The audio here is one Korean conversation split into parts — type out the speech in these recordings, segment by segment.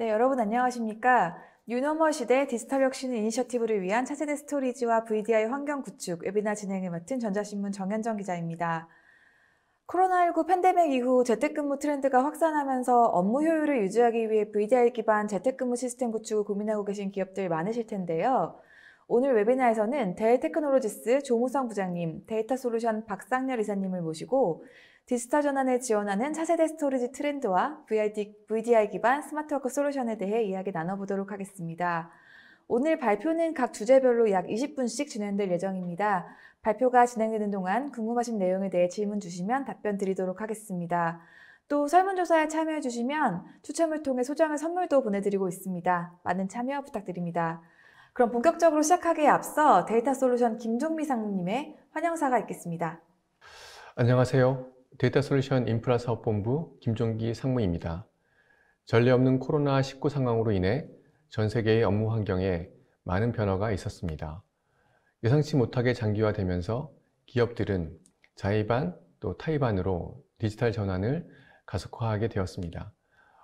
네, 여러분 안녕하십니까? 뉴노머 시대 디지털 혁신 이니셔티브를 위한 차세대 스토리지와 VDI 환경 구축 웨비나 진행을 맡은 전자신문 정현정 기자입니다. 코로나19 팬데믹 이후 재택근무 트렌드가 확산하면서 업무 효율을 유지하기 위해 VDI 기반 재택근무 시스템 구축을 고민하고 계신 기업들 많으실 텐데요. 오늘 웨비나에서는 델테크놀로지스 조무성 부장님, 데이터 솔루션 박상렬 이사님을 모시고 디지털 전환을 지원하는 차세대 스토리지 트렌드와 VDI v 기반 스마트워크 솔루션에 대해 이야기 나눠보도록 하겠습니다. 오늘 발표는 각 주제별로 약 20분씩 진행될 예정입니다. 발표가 진행되는 동안 궁금하신 내용에 대해 질문 주시면 답변 드리도록 하겠습니다. 또 설문조사에 참여해 주시면 추첨을 통해 소정의 선물도 보내드리고 있습니다. 많은 참여 부탁드립니다. 그럼 본격적으로 시작하기에 앞서 데이터 솔루션 김종미 상무님의 환영사가 있겠습니다. 안녕하세요. 데이터 솔루션 인프라 사업본부 김종기 상무입니다. 전례 없는 코로나19 상황으로 인해 전 세계의 업무 환경에 많은 변화가 있었습니다. 예상치 못하게 장기화되면서 기업들은 자의반 또 타의반으로 디지털 전환을 가속화하게 되었습니다.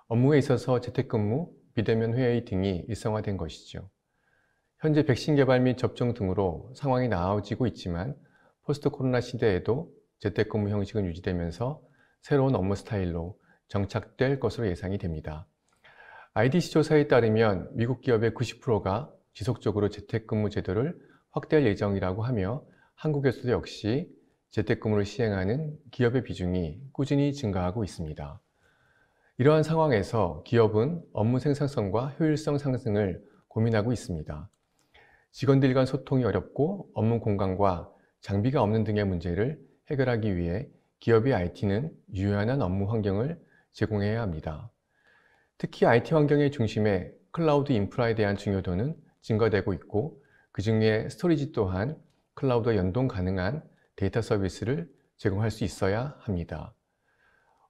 업무에 있어서 재택근무, 비대면 회의 등이 일상화된 것이죠. 현재 백신 개발 및 접종 등으로 상황이 나아지고 있지만 포스트 코로나 시대에도 재택근무 형식은 유지되면서 새로운 업무 스타일로 정착될 것으로 예상이 됩니다. IDC 조사에 따르면 미국 기업의 90%가 지속적으로 재택근무 제도를 확대할 예정이라고 하며 한국에서도 역시 재택근무를 시행하는 기업의 비중이 꾸준히 증가하고 있습니다. 이러한 상황에서 기업은 업무 생산성과 효율성 상승을 고민하고 있습니다. 직원들 간 소통이 어렵고 업무 공간과 장비가 없는 등의 문제를 해결하기 위해 기업의 IT는 유연한 업무 환경을 제공해야 합니다. 특히 IT 환경의 중심에 클라우드 인프라에 대한 중요도는 증가되고 있고 그 중에 스토리지 또한 클라우드와 연동 가능한 데이터 서비스를 제공할 수 있어야 합니다.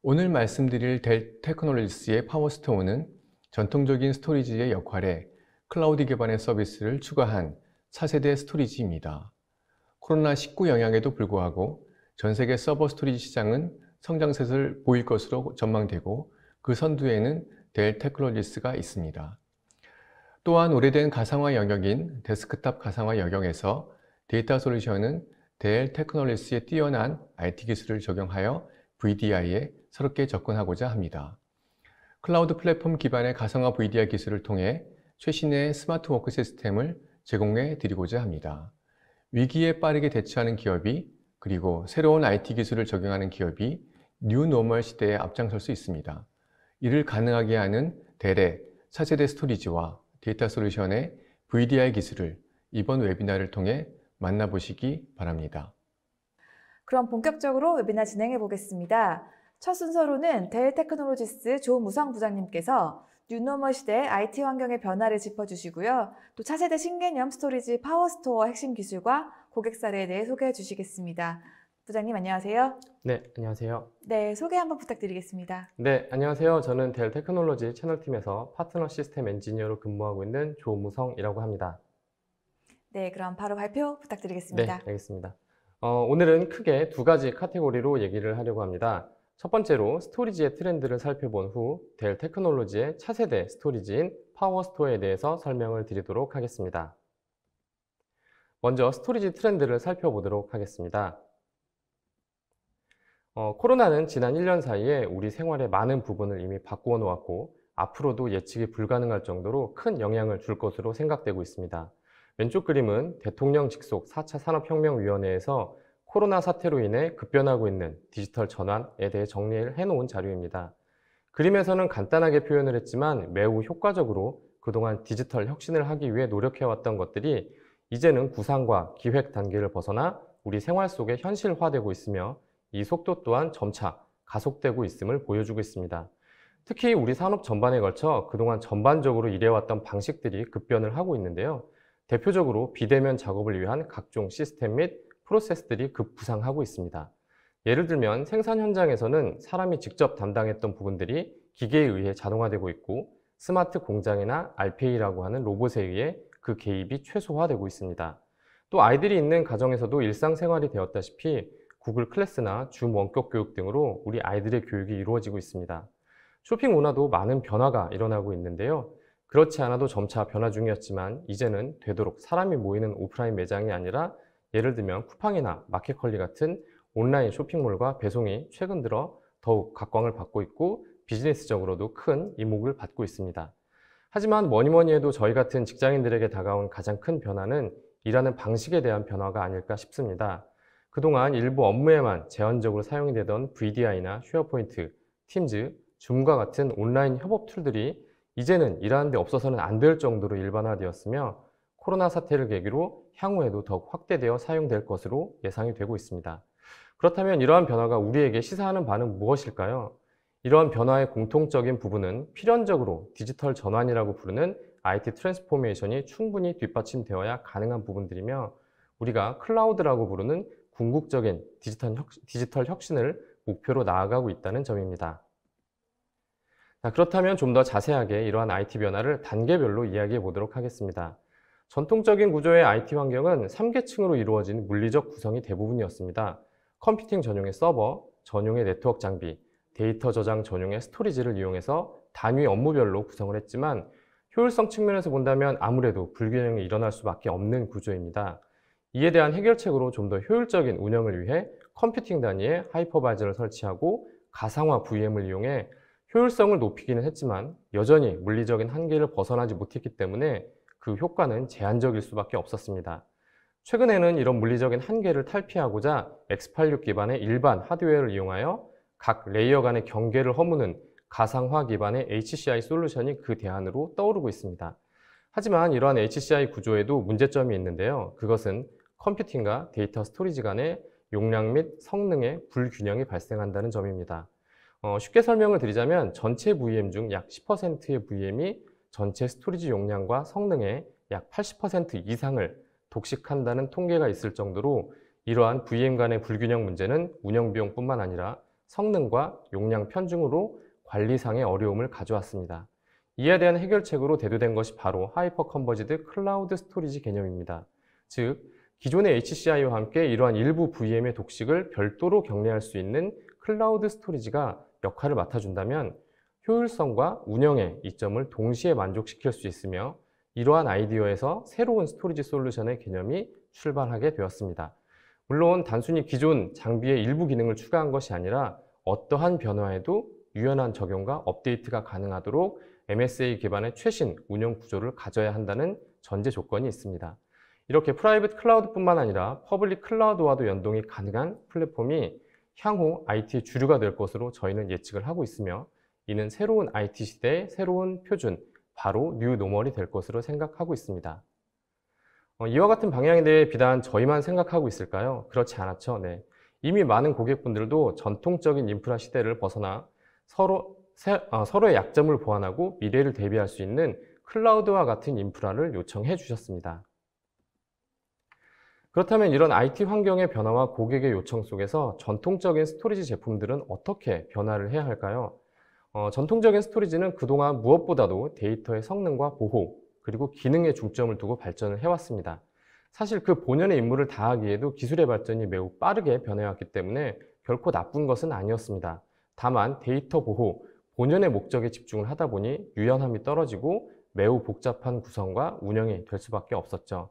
오늘 말씀드릴 델 테크놀리스의 파워스토어는 전통적인 스토리지의 역할에 클라우드 기반의 서비스를 추가한 차세대 스토리지입니다. 코로나19 영향에도 불구하고 전 세계 서버 스토리지 시장은 성장세를 보일 것으로 전망되고 그 선두에는 델 테크놀리스가 있습니다. 또한 오래된 가상화 영역인 데스크탑 가상화 영역에서 데이터 솔루션은 델 테크놀리스의 뛰어난 IT 기술을 적용하여 VDI에 새롭게 접근하고자 합니다. 클라우드 플랫폼 기반의 가상화 VDI 기술을 통해 최신의 스마트 워크 시스템을 제공해 드리고자 합니다. 위기에 빠르게 대처하는 기업이 그리고 새로운 IT 기술을 적용하는 기업이 뉴노멀 시대에 앞장설 수 있습니다. 이를 가능하게 하는 대래, 차세대 스토리지와 데이터 솔루션의 VDI 기술을 이번 웨비나를 통해 만나보시기 바랍니다. 그럼 본격적으로 웨비나 진행해 보겠습니다. 첫 순서로는 대 테크놀로지스 조무성 부장님께서 뉴노멀 시대 IT 환경의 변화를 짚어주시고요. 또 차세대 신개념 스토리지 파워스토어 핵심 기술과 고객 사례에 대해 소개해 주시겠습니다. 부장님 안녕하세요. 네, 안녕하세요. 네, 소개 한번 부탁드리겠습니다. 네, 안녕하세요. 저는 델 테크놀로지 채널팀에서 파트너 시스템 엔지니어로 근무하고 있는 조무성이라고 합니다. 네, 그럼 바로 발표 부탁드리겠습니다. 네, 알겠습니다. 어, 오늘은 크게 두 가지 카테고리로 얘기를 하려고 합니다. 첫 번째로 스토리지의 트렌드를 살펴본 후델 테크놀로지의 차세대 스토리지인 파워스토어에 대해서 설명을 드리도록 하겠습니다. 먼저 스토리지 트렌드를 살펴보도록 하겠습니다. 어, 코로나는 지난 1년 사이에 우리 생활의 많은 부분을 이미 바꾸어 놓았고 앞으로도 예측이 불가능할 정도로 큰 영향을 줄 것으로 생각되고 있습니다. 왼쪽 그림은 대통령 직속 4차 산업혁명위원회에서 코로나 사태로 인해 급변하고 있는 디지털 전환에 대해 정리를 해놓은 자료입니다. 그림에서는 간단하게 표현을 했지만 매우 효과적으로 그동안 디지털 혁신을 하기 위해 노력해왔던 것들이 이제는 구상과 기획 단계를 벗어나 우리 생활 속에 현실화되고 있으며 이 속도 또한 점차 가속되고 있음을 보여주고 있습니다. 특히 우리 산업 전반에 걸쳐 그동안 전반적으로 일해왔던 방식들이 급변을 하고 있는데요. 대표적으로 비대면 작업을 위한 각종 시스템 및 프로세스들이 급부상하고 있습니다. 예를 들면 생산 현장에서는 사람이 직접 담당했던 부분들이 기계에 의해 자동화되고 있고 스마트 공장이나 RPA라고 하는 로봇에 의해 그 개입이 최소화되고 있습니다. 또 아이들이 있는 가정에서도 일상생활이 되었다시피 구글 클래스나 줌 원격 교육 등으로 우리 아이들의 교육이 이루어지고 있습니다. 쇼핑 문화도 많은 변화가 일어나고 있는데요. 그렇지 않아도 점차 변화 중이었지만 이제는 되도록 사람이 모이는 오프라인 매장이 아니라 예를 들면 쿠팡이나 마켓컬리 같은 온라인 쇼핑몰과 배송이 최근 들어 더욱 각광을 받고 있고 비즈니스적으로도 큰 이목을 받고 있습니다. 하지만 뭐니 뭐니 해도 저희 같은 직장인들에게 다가온 가장 큰 변화는 일하는 방식에 대한 변화가 아닐까 싶습니다. 그동안 일부 업무에만 제한적으로 사용이 되던 VDI나 쉐어포인트, 팀즈, 줌과 같은 온라인 협업 툴들이 이제는 일하는 데 없어서는 안 될 정도로 일반화되었으며 코로나 사태를 계기로 향후에도 더욱 확대되어 사용될 것으로 예상이 되고 있습니다. 그렇다면 이러한 변화가 우리에게 시사하는 바는 무엇일까요? 이러한 변화의 공통적인 부분은 필연적으로 디지털 전환이라고 부르는 IT 트랜스포메이션이 충분히 뒷받침되어야 가능한 부분들이며 우리가 클라우드라고 부르는 궁극적인 디지털, 혁, 디지털 혁신을 목표로 나아가고 있다는 점입니다. 자, 그렇다면 좀 더 자세하게 이러한 IT 변화를 단계별로 이야기해 보도록 하겠습니다. 전통적인 구조의 IT 환경은 3계층으로 이루어진 물리적 구성이 대부분이었습니다. 컴퓨팅 전용의 서버, 전용의 네트워크 장비, 데이터 저장 전용의 스토리지를 이용해서 단위 업무별로 구성을 했지만 효율성 측면에서 본다면 아무래도 불균형이 일어날 수밖에 없는 구조입니다. 이에 대한 해결책으로 좀 더 효율적인 운영을 위해 컴퓨팅 단위의 하이퍼바이저를 설치하고 가상화 VM을 이용해 효율성을 높이기는 했지만 여전히 물리적인 한계를 벗어나지 못했기 때문에 그 효과는 제한적일 수밖에 없었습니다. 최근에는 이런 물리적인 한계를 탈피하고자 X86 기반의 일반 하드웨어를 이용하여 각 레이어 간의 경계를 허무는 가상화 기반의 HCI 솔루션이 그 대안으로 떠오르고 있습니다. 하지만 이러한 HCI 구조에도 문제점이 있는데요. 그것은 컴퓨팅과 데이터 스토리지 간의 용량 및 성능의 불균형이 발생한다는 점입니다. 어, 쉽게 설명을 드리자면 전체 VM 중 약 10%의 VM이 전체 스토리지 용량과 성능의 약 80% 이상을 독식한다는 통계가 있을 정도로 이러한 VM 간의 불균형 문제는 운영 비용뿐만 아니라 성능과 용량 편중으로 관리상의 어려움을 가져왔습니다. 이에 대한 해결책으로 대두된 것이 바로 하이퍼 컨버지드 클라우드 스토리지 개념입니다. 즉, 기존의 HCI와 함께 이러한 일부 VM의 독식을 별도로 격례할수 있는 클라우드 스토리지가 역할을 맡아준다면 효율성과 운영의 이점을 동시에 만족시킬 수 있으며 이러한 아이디어에서 새로운 스토리지 솔루션의 개념이 출발하게 되었습니다. 물론 단순히 기존 장비의 일부 기능을 추가한 것이 아니라 어떠한 변화에도 유연한 적용과 업데이트가 가능하도록 MSA 기반의 최신 운영 구조를 가져야 한다는 전제 조건이 있습니다. 이렇게 프라이빗 클라우드뿐만 아니라 퍼블릭 클라우드와도 연동이 가능한 플랫폼이 향후 IT 주류가 될 것으로 저희는 예측을 하고 있으며 이는 새로운 IT 시대의 새로운 표준, 바로 뉴 노멀이 될 것으로 생각하고 있습니다. 어, 이와 같은 방향에 대해 비단 저희만 생각하고 있을까요? 그렇지 않았죠. 네. 이미 많은 고객분들도 전통적인 인프라 시대를 벗어나 서로, 세, 아, 서로의 약점을 보완하고 미래를 대비할 수 있는 클라우드와 같은 인프라를 요청해 주셨습니다. 그렇다면 이런 IT 환경의 변화와 고객의 요청 속에서 전통적인 스토리지 제품들은 어떻게 변화를 해야 할까요? 어, 전통적인 스토리지는 그동안 무엇보다도 데이터의 성능과 보호, 그리고 기능에 중점을 두고 발전을 해왔습니다. 사실 그 본연의 임무를 다하기에도 기술의 발전이 매우 빠르게 변해왔기 때문에 결코 나쁜 것은 아니었습니다. 다만 데이터 보호, 본연의 목적에 집중을 하다 보니 유연함이 떨어지고 매우 복잡한 구성과 운영이 될 수밖에 없었죠.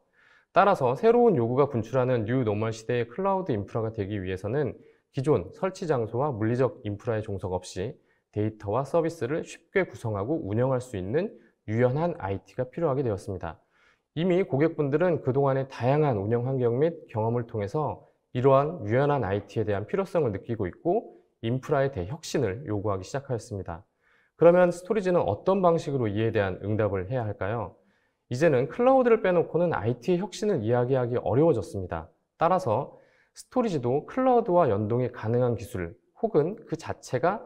따라서 새로운 요구가 분출하는 뉴 노멀 시대의 클라우드 인프라가 되기 위해서는 기존 설치 장소와 물리적 인프라의 종속 없이 데이터와 서비스를 쉽게 구성하고 운영할 수 있는 유연한 IT가 필요하게 되었습니다. 이미 고객분들은 그동안의 다양한 운영 환경 및 경험을 통해서 이러한 유연한 IT에 대한 필요성을 느끼고 있고 인프라에 대해 혁신을 요구하기 시작하였습니다. 그러면 스토리지는 어떤 방식으로 이에 대한 응답을 해야 할까요? 이제는 클라우드를 빼놓고는 IT의 혁신을 이야기하기 어려워졌습니다. 따라서 스토리지도 클라우드와 연동이 가능한 기술 혹은 그 자체가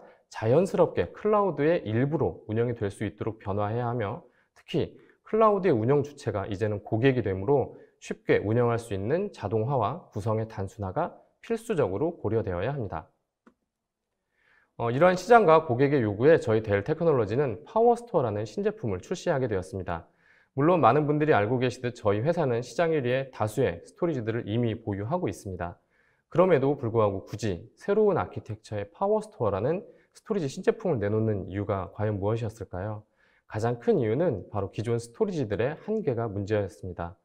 자연스럽게 클라우드의 일부로 운영이 될 수 있도록 변화해야 하며 특히 클라우드의 운영 주체가 이제는 고객이 되므로 쉽게 운영할 수 있는 자동화와 구성의 단순화가 필수적으로 고려되어야 합니다. 어, 이러한 시장과 고객의 요구에 저희 델 테크놀로지는 파워스토어라는 신제품을 출시하게 되었습니다. 물론 많은 분들이 알고 계시듯 저희 회사는 시장 1위의 다수의 스토리지들을 이미 보유하고 있습니다. 그럼에도 불구하고 굳이 새로운 아키텍처의 파워스토어라는 스토리지 신제품을 내놓는 이유가 과연 무엇이었을까요? 가장 큰 이유는 바로 기존 스토리지들의 한계가 문제였습니다.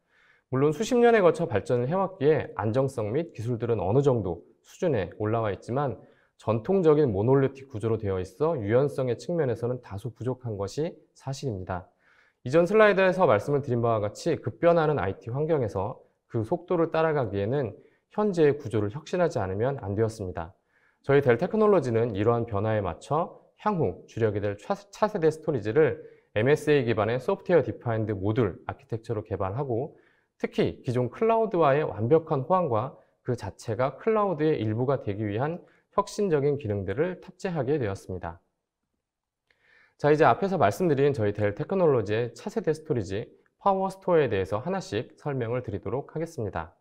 물론 수십 년에 걸쳐 발전을 해왔기에 안정성 및 기술들은 어느 정도 수준에 올라와 있지만 전통적인 모놀리틱 구조로 되어 있어 유연성의 측면에서는 다소 부족한 것이 사실입니다. 이전 슬라이드에서 말씀을 드린 바와 같이 급변하는 IT 환경에서 그 속도를 따라가기에는 현재의 구조를 혁신하지 않으면 안 되었습니다. 저희 델 테크놀로지는 이러한 변화에 맞춰 향후 주력이 될 차세대 스토리지를 MSA 기반의 소프트웨어 디파인드 모듈 아키텍처로 개발하고 특히 기존 클라우드와의 완벽한 호환과 그 자체가 클라우드의 일부가 되기 위한 혁신적인 기능들을 탑재하게 되었습니다. 자, 이제 앞에서 말씀드린 저희 델 테크놀로지의 차세대 스토리지 파워 스토어에 대해서 하나씩 설명을 드리도록 하겠습니다.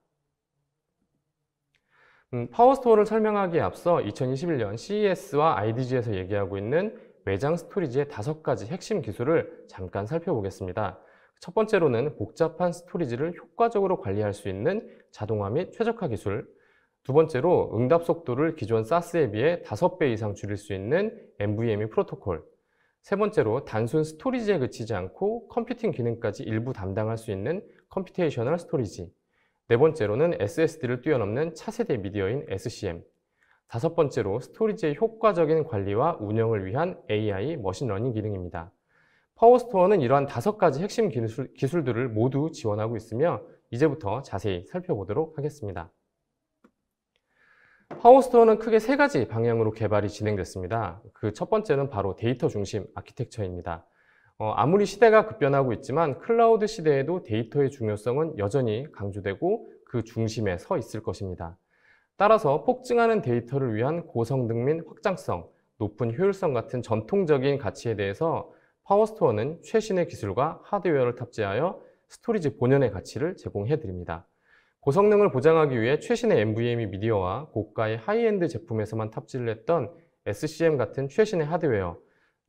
음, 파워 스토어를 설명하기에 앞서 2021년 CES와 IDG에서 얘기하고 있는 외장 스토리지의 다섯 가지 핵심 기술을 잠깐 살펴보겠습니다. 첫 번째로는 복잡한 스토리지를 효과적으로 관리할 수 있는 자동화 및 최적화 기술. 두 번째로 응답 속도를 기존 SAS에 비해 5배 이상 줄일 수 있는 NVMe 프로토콜. 세 번째로 단순 스토리지에 그치지 않고 컴퓨팅 기능까지 일부 담당할 수 있는 컴퓨테이셔널 스토리지. 네 번째로는 SSD를 뛰어넘는 차세대 미디어인 SCM. 다섯 번째로 스토리지의 효과적인 관리와 운영을 위한 AI 머신러닝 기능입니다. 파워스토어는 이러한 다섯 가지 핵심 기술, 기술들을 모두 지원하고 있으며 이제부터 자세히 살펴보도록 하겠습니다. 파워스토어는 크게 세 가지 방향으로 개발이 진행됐습니다. 그 첫 번째는 바로 데이터 중심 아키텍처입니다. 어, 아무리 시대가 급변하고 있지만 클라우드 시대에도 데이터의 중요성은 여전히 강조되고 그 중심에 서 있을 것입니다. 따라서 폭증하는 데이터를 위한 고성능 및 확장성, 높은 효율성 같은 전통적인 가치에 대해서 파워스토어는 최신의 기술과 하드웨어를 탑재하여 스토리지 본연의 가치를 제공해 드립니다. 고성능을 보장하기 위해 최신의 NVMe 미디어와 고가의 하이엔드 제품에서만 탑재를 했던 SCM 같은 최신의 하드웨어,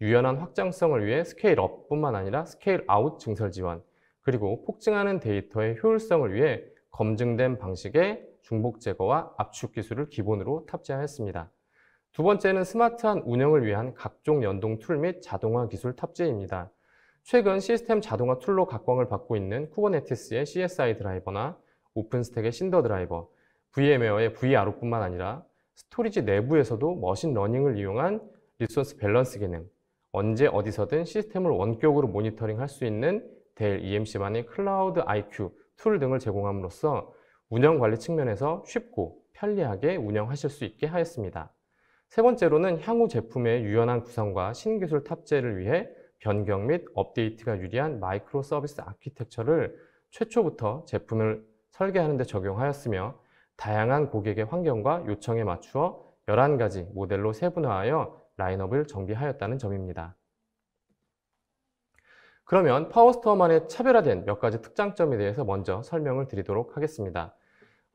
유연한 확장성을 위해 스케일업뿐만 아니라 스케일아웃 증설 지원, 그리고 폭증하는 데이터의 효율성을 위해 검증된 방식의 중복 제거와 압축 기술을 기본으로 탑재하였습니다. 두 번째는 스마트한 운영을 위한 각종 연동 툴 및 자동화 기술 탑재입니다. 최근 시스템 자동화 툴로 각광을 받고 있는 쿠버네티스의 CSI 드라이버나 오픈스택의 신더 드라이버, VM웨어의 VRO뿐만 아니라 스토리지 내부에서도 머신 러닝을 이용한 리소스 밸런스 기능, 언제 어디서든 시스템을 원격으로 모니터링 할수 있는 델 EMC만의 클라우드 IQ 툴 등을 제공함으로써 운영 관리 측면에서 쉽고 편리하게 운영하실 수 있게 하였습니다. 세 번째로는 향후 제품의 유연한 구성과 신기술 탑재를 위해 변경 및 업데이트가 유리한 마이크로 서비스 아키텍처를 최초부터 제품을 설계하는 데 적용하였으며 다양한 고객의 환경과 요청에 맞추어 11가지 모델로 세분화하여 라인업을 정비하였다는 점입니다. 그러면 파워스토어만의 차별화된 몇 가지 특장점에 대해서 먼저 설명을 드리도록 하겠습니다.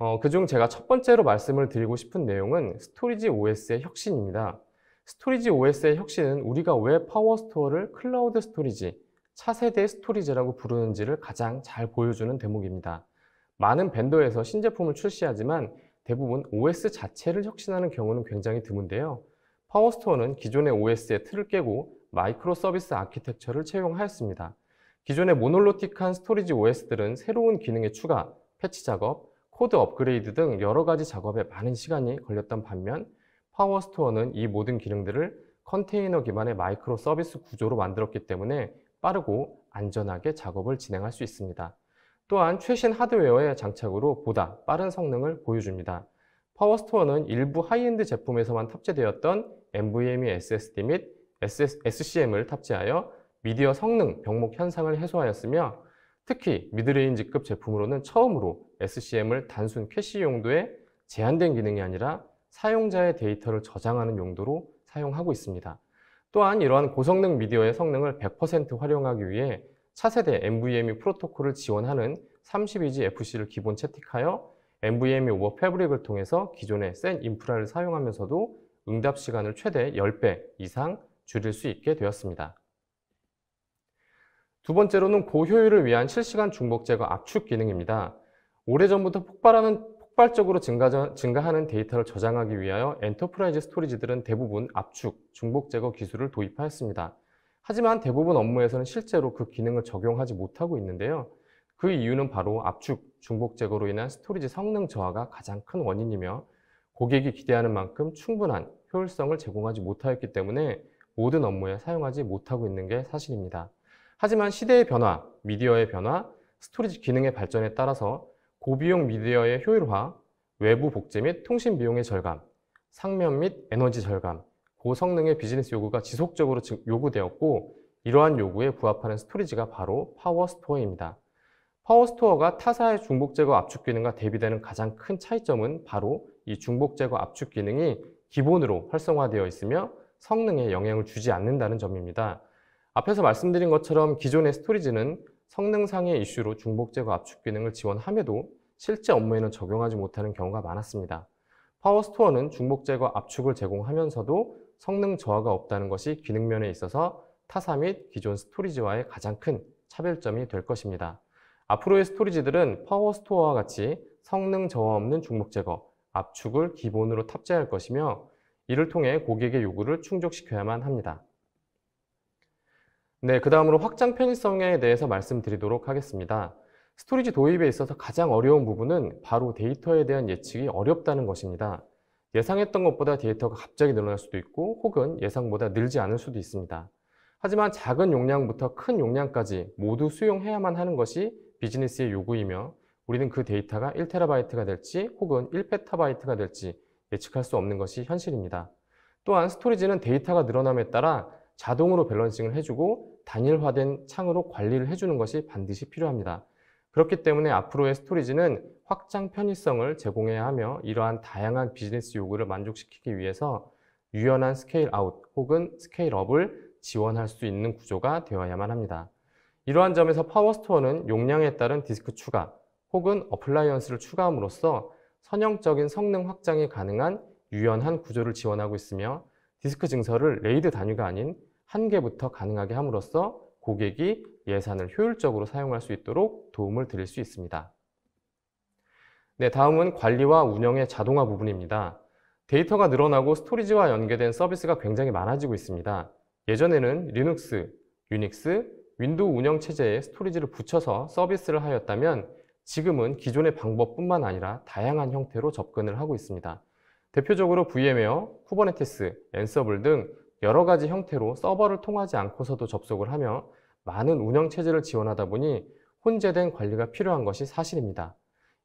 어, 그중 제가 첫 번째로 말씀을 드리고 싶은 내용은 스토리지 OS의 혁신입니다. 스토리지 OS의 혁신은 우리가 왜 파워스토어를 클라우드 스토리지, 차세대 스토리지라고 부르는지를 가장 잘 보여주는 대목입니다. 많은 벤더에서 신제품을 출시하지만 대부분 OS 자체를 혁신하는 경우는 굉장히 드문데요. 파워스토어는 기존의 OS의 틀을 깨고 마이크로 서비스 아키텍처를 채용하였습니다. 기존의 모놀로틱한 스토리지 OS들은 새로운 기능의 추가, 패치 작업, 코드 업그레이드 등 여러 가지 작업에 많은 시간이 걸렸던 반면 파워스토어는 이 모든 기능들을 컨테이너 기반의 마이크로 서비스 구조로 만들었기 때문에 빠르고 안전하게 작업을 진행할 수 있습니다. 또한 최신 하드웨어의 장착으로 보다 빠른 성능을 보여줍니다. 파워스토어는 일부 하이엔드 제품에서만 탑재되었던 NVMe SSD 및 SCM을 탑재하여 미디어 성능 병목 현상을 해소하였으며 특히 미드레인지급 제품으로는 처음으로 SCM을 단순 캐시 용도에 제한된 기능이 아니라 사용자의 데이터를 저장하는 용도로 사용하고 있습니다. 또한 이러한 고성능 미디어의 성능을 100% 활용하기 위해 차세대 NVMe 프로토콜을 지원하는 32G FC를 기본 채택하여 NVMe 오버 패브릭을 통해서 기존의 센 인프라를 사용하면서도 응답 시간을 최대 10배 이상 줄일 수 있게 되었습니다. 두 번째로는 고효율을 위한 실시간 중복 제거 압축 기능입니다. 오래전부터 폭발하는, 폭발적으로 증가, 증가하는 데이터를 저장하기 위하여 엔터프라이즈 스토리지들은 대부분 압축, 중복 제거 기술을 도입하였습니다. 하지만 대부분 업무에서는 실제로 그 기능을 적용하지 못하고 있는데요. 그 이유는 바로 압축, 중복 제거로 인한 스토리지 성능 저하가 가장 큰 원인이며 고객이 기대하는 만큼 충분한 효율성을 제공하지 못하였기 때문에 모든 업무에 사용하지 못하고 있는 게 사실입니다. 하지만 시대의 변화, 미디어의 변화, 스토리지 기능의 발전에 따라서 고비용 미디어의 효율화, 외부 복제 및 통신 비용의 절감, 상면 및 에너지 절감, 고성능의 비즈니스 요구가 지속적으로 요구되었고 이러한 요구에 부합하는 스토리지가 바로 파워스토어입니다. 파워스토어가 타사의 중복 제거 압축 기능과 대비되는 가장 큰 차이점은 바로 이 중복 제거 압축 기능이 기본으로 활성화되어 있으며 성능에 영향을 주지 않는다는 점입니다. 앞에서 말씀드린 것처럼 기존의 스토리지는 성능상의 이슈로 중복 제거 압축 기능을 지원함에도 실제 업무에는 적용하지 못하는 경우가 많았습니다. 파워스토어는 중복 제거 압축을 제공하면서도 성능 저하가 없다는 것이 기능면에 있어서 타사 및 기존 스토리지와의 가장 큰 차별점이 될 것입니다. 앞으로의 스토리지들은 파워스토어와 같이 성능 저하 없는 중복 제거, 압축을 기본으로 탑재할 것이며 이를 통해 고객의 요구를 충족시켜야만 합니다. 네, 그 다음으로 확장 편의성에 대해서 말씀드리도록 하겠습니다. 스토리지 도입에 있어서 가장 어려운 부분은 바로 데이터에 대한 예측이 어렵다는 것입니다. 예상했던 것보다 데이터가 갑자기 늘어날 수도 있고 혹은 예상보다 늘지 않을 수도 있습니다. 하지만 작은 용량부터 큰 용량까지 모두 수용해야만 하는 것이 비즈니스의 요구이며 우리는 그 데이터가 1 t b 가 될지 혹은 1페 b 가 될지 예측할 수 없는 것이 현실입니다. 또한 스토리지는 데이터가 늘어남에 따라 자동으로 밸런싱을 해주고 단일화된 창으로 관리를 해주는 것이 반드시 필요합니다. 그렇기 때문에 앞으로의 스토리지는 확장 편의성을 제공해야 하며 이러한 다양한 비즈니스 요구를 만족시키기 위해서 유연한 스케일 아웃 혹은 스케일 업을 지원할 수 있는 구조가 되어야만 합니다. 이러한 점에서 파워스토어는 용량에 따른 디스크 추가 혹은 어플라이언스를 추가함으로써 선형적인 성능 확장이 가능한 유연한 구조를 지원하고 있으며 디스크 증서를 레이드 단위가 아닌 한 개부터 가능하게 함으로써 고객이 예산을 효율적으로 사용할 수 있도록 도움을 드릴 수 있습니다. 네, 다음은 관리와 운영의 자동화 부분입니다. 데이터가 늘어나고 스토리지와 연계된 서비스가 굉장히 많아지고 있습니다. 예전에는 리눅스, 유닉스, 윈도우 운영 체제에 스토리지를 붙여서 서비스를 하였다면 지금은 기존의 방법뿐만 아니라 다양한 형태로 접근을 하고 있습니다. 대표적으로 v m e Kubernetes, r Ansible 등 여러 가지 형태로 서버를 통하지 않고서도 접속을 하며 많은 운영체제를 지원하다 보니 혼재된 관리가 필요한 것이 사실입니다.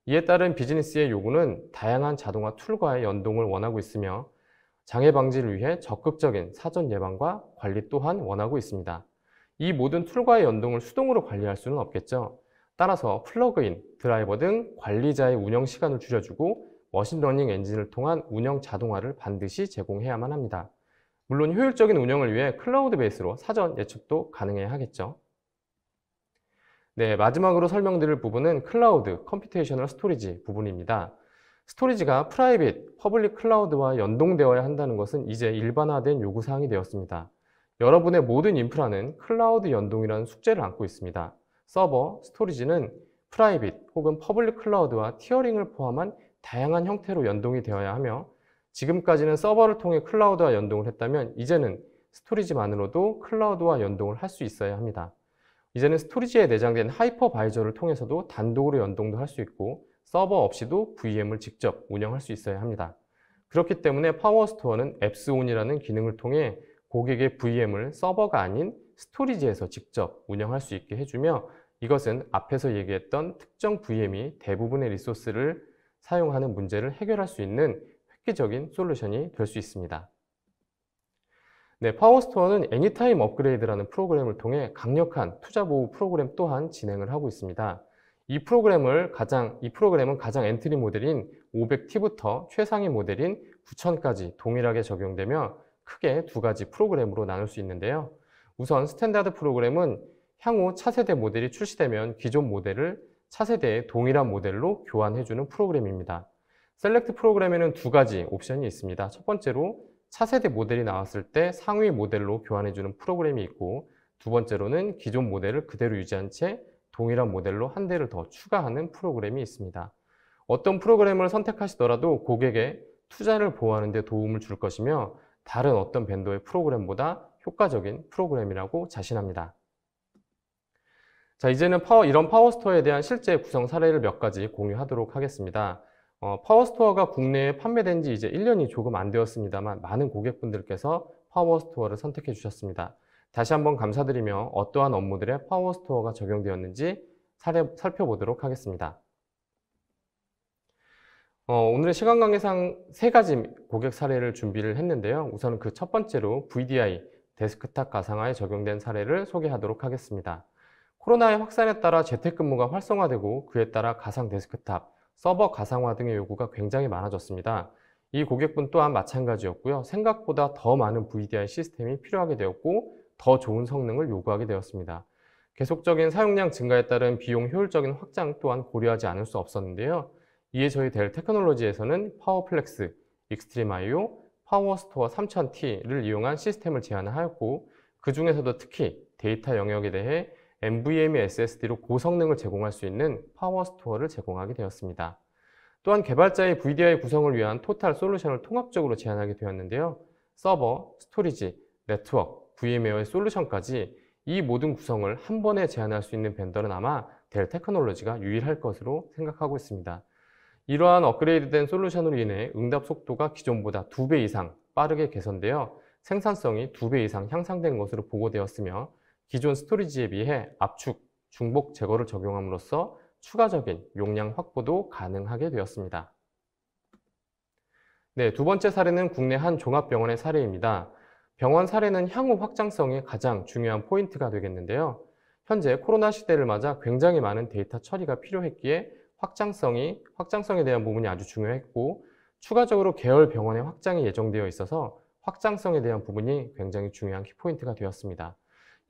이에 따른 비즈니스의 요구는 다양한 자동화 툴과의 연동을 원하고 있으며 장애 방지를 위해 적극적인 사전 예방과 관리 또한 원하고 있습니다. 이 모든 툴과의 연동을 수동으로 관리할 수는 없겠죠. 따라서 플러그인, 드라이버 등 관리자의 운영 시간을 줄여주고 머신러닝 엔진을 통한 운영 자동화를 반드시 제공해야만 합니다. 물론 효율적인 운영을 위해 클라우드 베이스로 사전 예측도 가능해야 하겠죠. 네, 마지막으로 설명드릴 부분은 클라우드, 컴퓨테이셔널 스토리지 부분입니다. 스토리지가 프라이빗, 퍼블릭 클라우드와 연동되어야 한다는 것은 이제 일반화된 요구사항이 되었습니다. 여러분의 모든 인프라는 클라우드 연동이라는 숙제를 안고 있습니다. 서버, 스토리지는 프라이빗 혹은 퍼블릭 클라우드와 티어링을 포함한 다양한 형태로 연동이 되어야 하며 지금까지는 서버를 통해 클라우드와 연동을 했다면 이제는 스토리지만으로도 클라우드와 연동을 할 수 있어야 합니다. 이제는 스토리지에 내장된 하이퍼바이저를 통해서도 단독으로 연동도 할 수 있고 서버 없이도 VM을 직접 운영할 수 있어야 합니다. 그렇기 때문에 파워스토어는 앱스온이라는 기능을 통해 고객의 VM을 서버가 아닌 스토리지에서 직접 운영할 수 있게 해주며 이것은 앞에서 얘기했던 특정 VM이 대부분의 리소스를 사용하는 문제를 해결할 수 있는 획기적인 솔루션이 될 수 있습니다. 네, 파워스토어는 애니타임 업그레이드라는 프로그램을 통해 강력한 투자 보호 프로그램 또한 진행을 하고 있습니다. 이 프로그램을 가장 이 프로그램은 가장 엔트리 모델인 500T부터 최상위 모델인 9000까지 동일하게 적용되며 크게 두 가지 프로그램으로 나눌 수 있는데요. 우선 스탠다드 프로그램은 향후 차세대 모델이 출시되면 기존 모델을 차세대의 동일한 모델로 교환해주는 프로그램입니다. 셀렉트 프로그램에는 두 가지 옵션이 있습니다. 첫 번째로 차세대 모델이 나왔을 때 상위 모델로 교환해주는 프로그램이 있고 두 번째로는 기존 모델을 그대로 유지한 채 동일한 모델로 한 대를 더 추가하는 프로그램이 있습니다. 어떤 프로그램을 선택하시더라도 고객의 투자를 보호하는 데 도움을 줄 것이며 다른 어떤 벤더의 프로그램보다 효과적인 프로그램이라고 자신합니다. 자, 이제는 파워, 이런 파워스토어에 대한 실제 구성 사례를 몇 가지 공유하도록 하겠습니다. 어, 파워스토어가 국내에 판매된 지 이제 1년이 조금 안 되었습니다만 많은 고객분들께서 파워스토어를 선택해 주셨습니다. 다시 한번 감사드리며 어떠한 업무들에 파워스토어가 적용되었는지 사례, 살펴보도록 하겠습니다. 어, 오늘의 시간 관계상 세 가지 고객 사례를 준비를 했는데요. 우선 그 첫 번째로 VDI, 데스크탑 가상화에 적용된 사례를 소개하도록 하겠습니다. 코로나의 확산에 따라 재택근무가 활성화되고 그에 따라 가상 데스크탑, 서버 가상화 등의 요구가 굉장히 많아졌습니다. 이 고객분 또한 마찬가지였고요. 생각보다 더 많은 VDI 시스템이 필요하게 되었고 더 좋은 성능을 요구하게 되었습니다. 계속적인 사용량 증가에 따른 비용 효율적인 확장 또한 고려하지 않을 수 없었는데요. 이에 저희 델 테크놀로지에서는 파워플렉스, 익스트림 아이오, 파워스토어 3000T를 이용한 시스템을 제안하였고 그 중에서도 특히 데이터 영역에 대해 NVMe SSD로 고성능을 제공할 수 있는 파워스토어를 제공하게 되었습니다. 또한 개발자의 VDI 구성을 위한 토탈 솔루션을 통합적으로 제안하게 되었는데요. 서버, 스토리지, 네트워크, VM웨어의 솔루션까지 이 모든 구성을 한 번에 제안할 수 있는 벤더는 아마 델 테크놀로지가 유일할 것으로 생각하고 있습니다. 이러한 업그레이드된 솔루션으로 인해 응답 속도가 기존보다 2배 이상 빠르게 개선되어 생산성이 2배 이상 향상된 것으로 보고되었으며 기존 스토리지에 비해 압축, 중복 제거를 적용함으로써 추가적인 용량 확보도 가능하게 되었습니다. 네, 두 번째 사례는 국내 한 종합병원의 사례입니다. 병원 사례는 향후 확장성이 가장 중요한 포인트가 되겠는데요. 현재 코로나 시대를 맞아 굉장히 많은 데이터 처리가 필요했기에 확장성이, 확장성에 대한 부분이 아주 중요했고, 추가적으로 계열 병원의 확장이 예정되어 있어서 확장성에 대한 부분이 굉장히 중요한 키포인트가 되었습니다.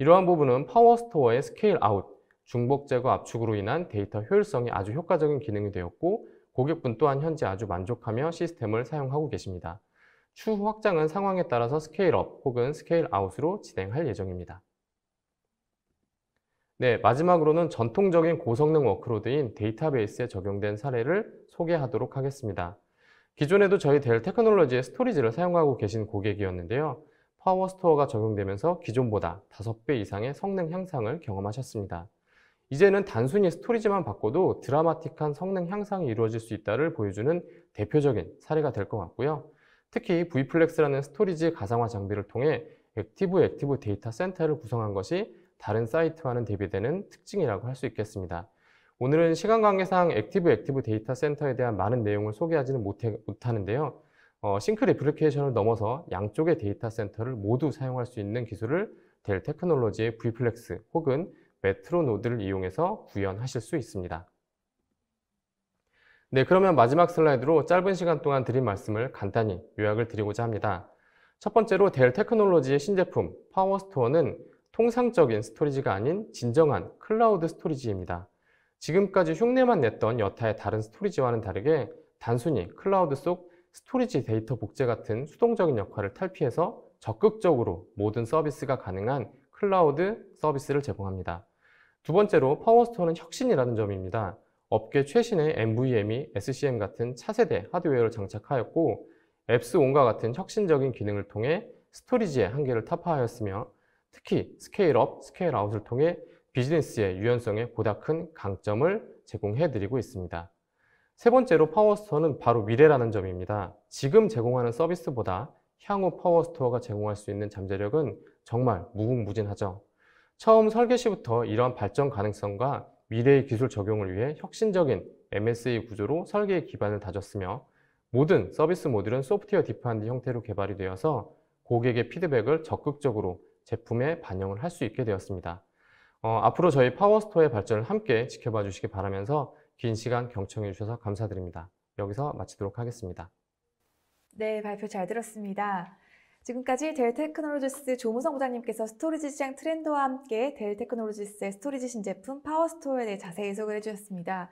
이러한 부분은 파워스토어의 스케일 아웃, 중복 제거 압축으로 인한 데이터 효율성이 아주 효과적인 기능이 되었고 고객분 또한 현재 아주 만족하며 시스템을 사용하고 계십니다. 추후 확장은 상황에 따라서 스케일업 혹은 스케일아웃으로 진행할 예정입니다. 네, 마지막으로는 전통적인 고성능 워크로드인 데이터베이스에 적용된 사례를 소개하도록 하겠습니다. 기존에도 저희 델 테크놀로지의 스토리지를 사용하고 계신 고객이었는데요. 파워스토어가 적용되면서 기존보다 5배 이상의 성능 향상을 경험하셨습니다. 이제는 단순히 스토리지만 바꿔도 드라마틱한 성능 향상이 이루어질 수 있다를 보여주는 대표적인 사례가 될 것 같고요. 특히 V플렉스라는 스토리지 가상화 장비를 통해 액티브 액티브 데이터 센터를 구성한 것이 다른 사이트와는 대비되는 특징이라고 할 수 있겠습니다. 오늘은 시간 관계상 액티브 액티브 데이터 센터에 대한 많은 내용을 소개하지는 못해, 못하는데요. 어, 싱크 리플리케이션을 넘어서 양쪽의 데이터 센터를 모두 사용할 수 있는 기술을 델 테크놀로지의 V플렉스 혹은 메트로 노드를 이용해서 구현하실 수 있습니다. 네, 그러면 마지막 슬라이드로 짧은 시간 동안 드린 말씀을 간단히 요약을 드리고자 합니다. 첫 번째로 델 테크놀로지의 신제품 파워스토어는 통상적인 스토리지가 아닌 진정한 클라우드 스토리지입니다. 지금까지 흉내만 냈던 여타의 다른 스토리지와는 다르게 단순히 클라우드 속 스토리지 데이터 복제 같은 수동적인 역할을 탈피해서 적극적으로 모든 서비스가 가능한 클라우드 서비스를 제공합니다. 두 번째로 파워스토어는 혁신이라는 점입니다. 업계 최신의 MVM이 SCM 같은 차세대 하드웨어를 장착하였고 앱스 온과 같은 혁신적인 기능을 통해 스토리지의 한계를 타파하였으며 특히 스케일업, 스케일아웃을 통해 비즈니스의 유연성에 보다 큰 강점을 제공해드리고 있습니다. 세 번째로 파워스토어는 바로 미래라는 점입니다. 지금 제공하는 서비스보다 향후 파워스토어가 제공할 수 있는 잠재력은 정말 무궁무진하죠. 처음 설계 시부터 이러한 발전 가능성과 미래의 기술 적용을 위해 혁신적인 MSA 구조로 설계의 기반을 다졌으며 모든 서비스 모듈은 소프트웨어 디파인드 형태로 개발이 되어서 고객의 피드백을 적극적으로 제품에 반영을 할 수 있게 되었습니다. 어, 앞으로 저희 파워스토어의 발전을 함께 지켜봐 주시기 바라면서 긴 시간 경청해 주셔서 감사드립니다. 여기서 마치도록 하겠습니다. 네, 발표 잘 들었습니다. 지금까지 델 테크놀로지스 조무성 부장님께서 스토리지 시장 트렌드와 함께 델 테크놀로지스의 스토리지 신제품 파워스토어에 대해 자세히 소개해 주셨습니다.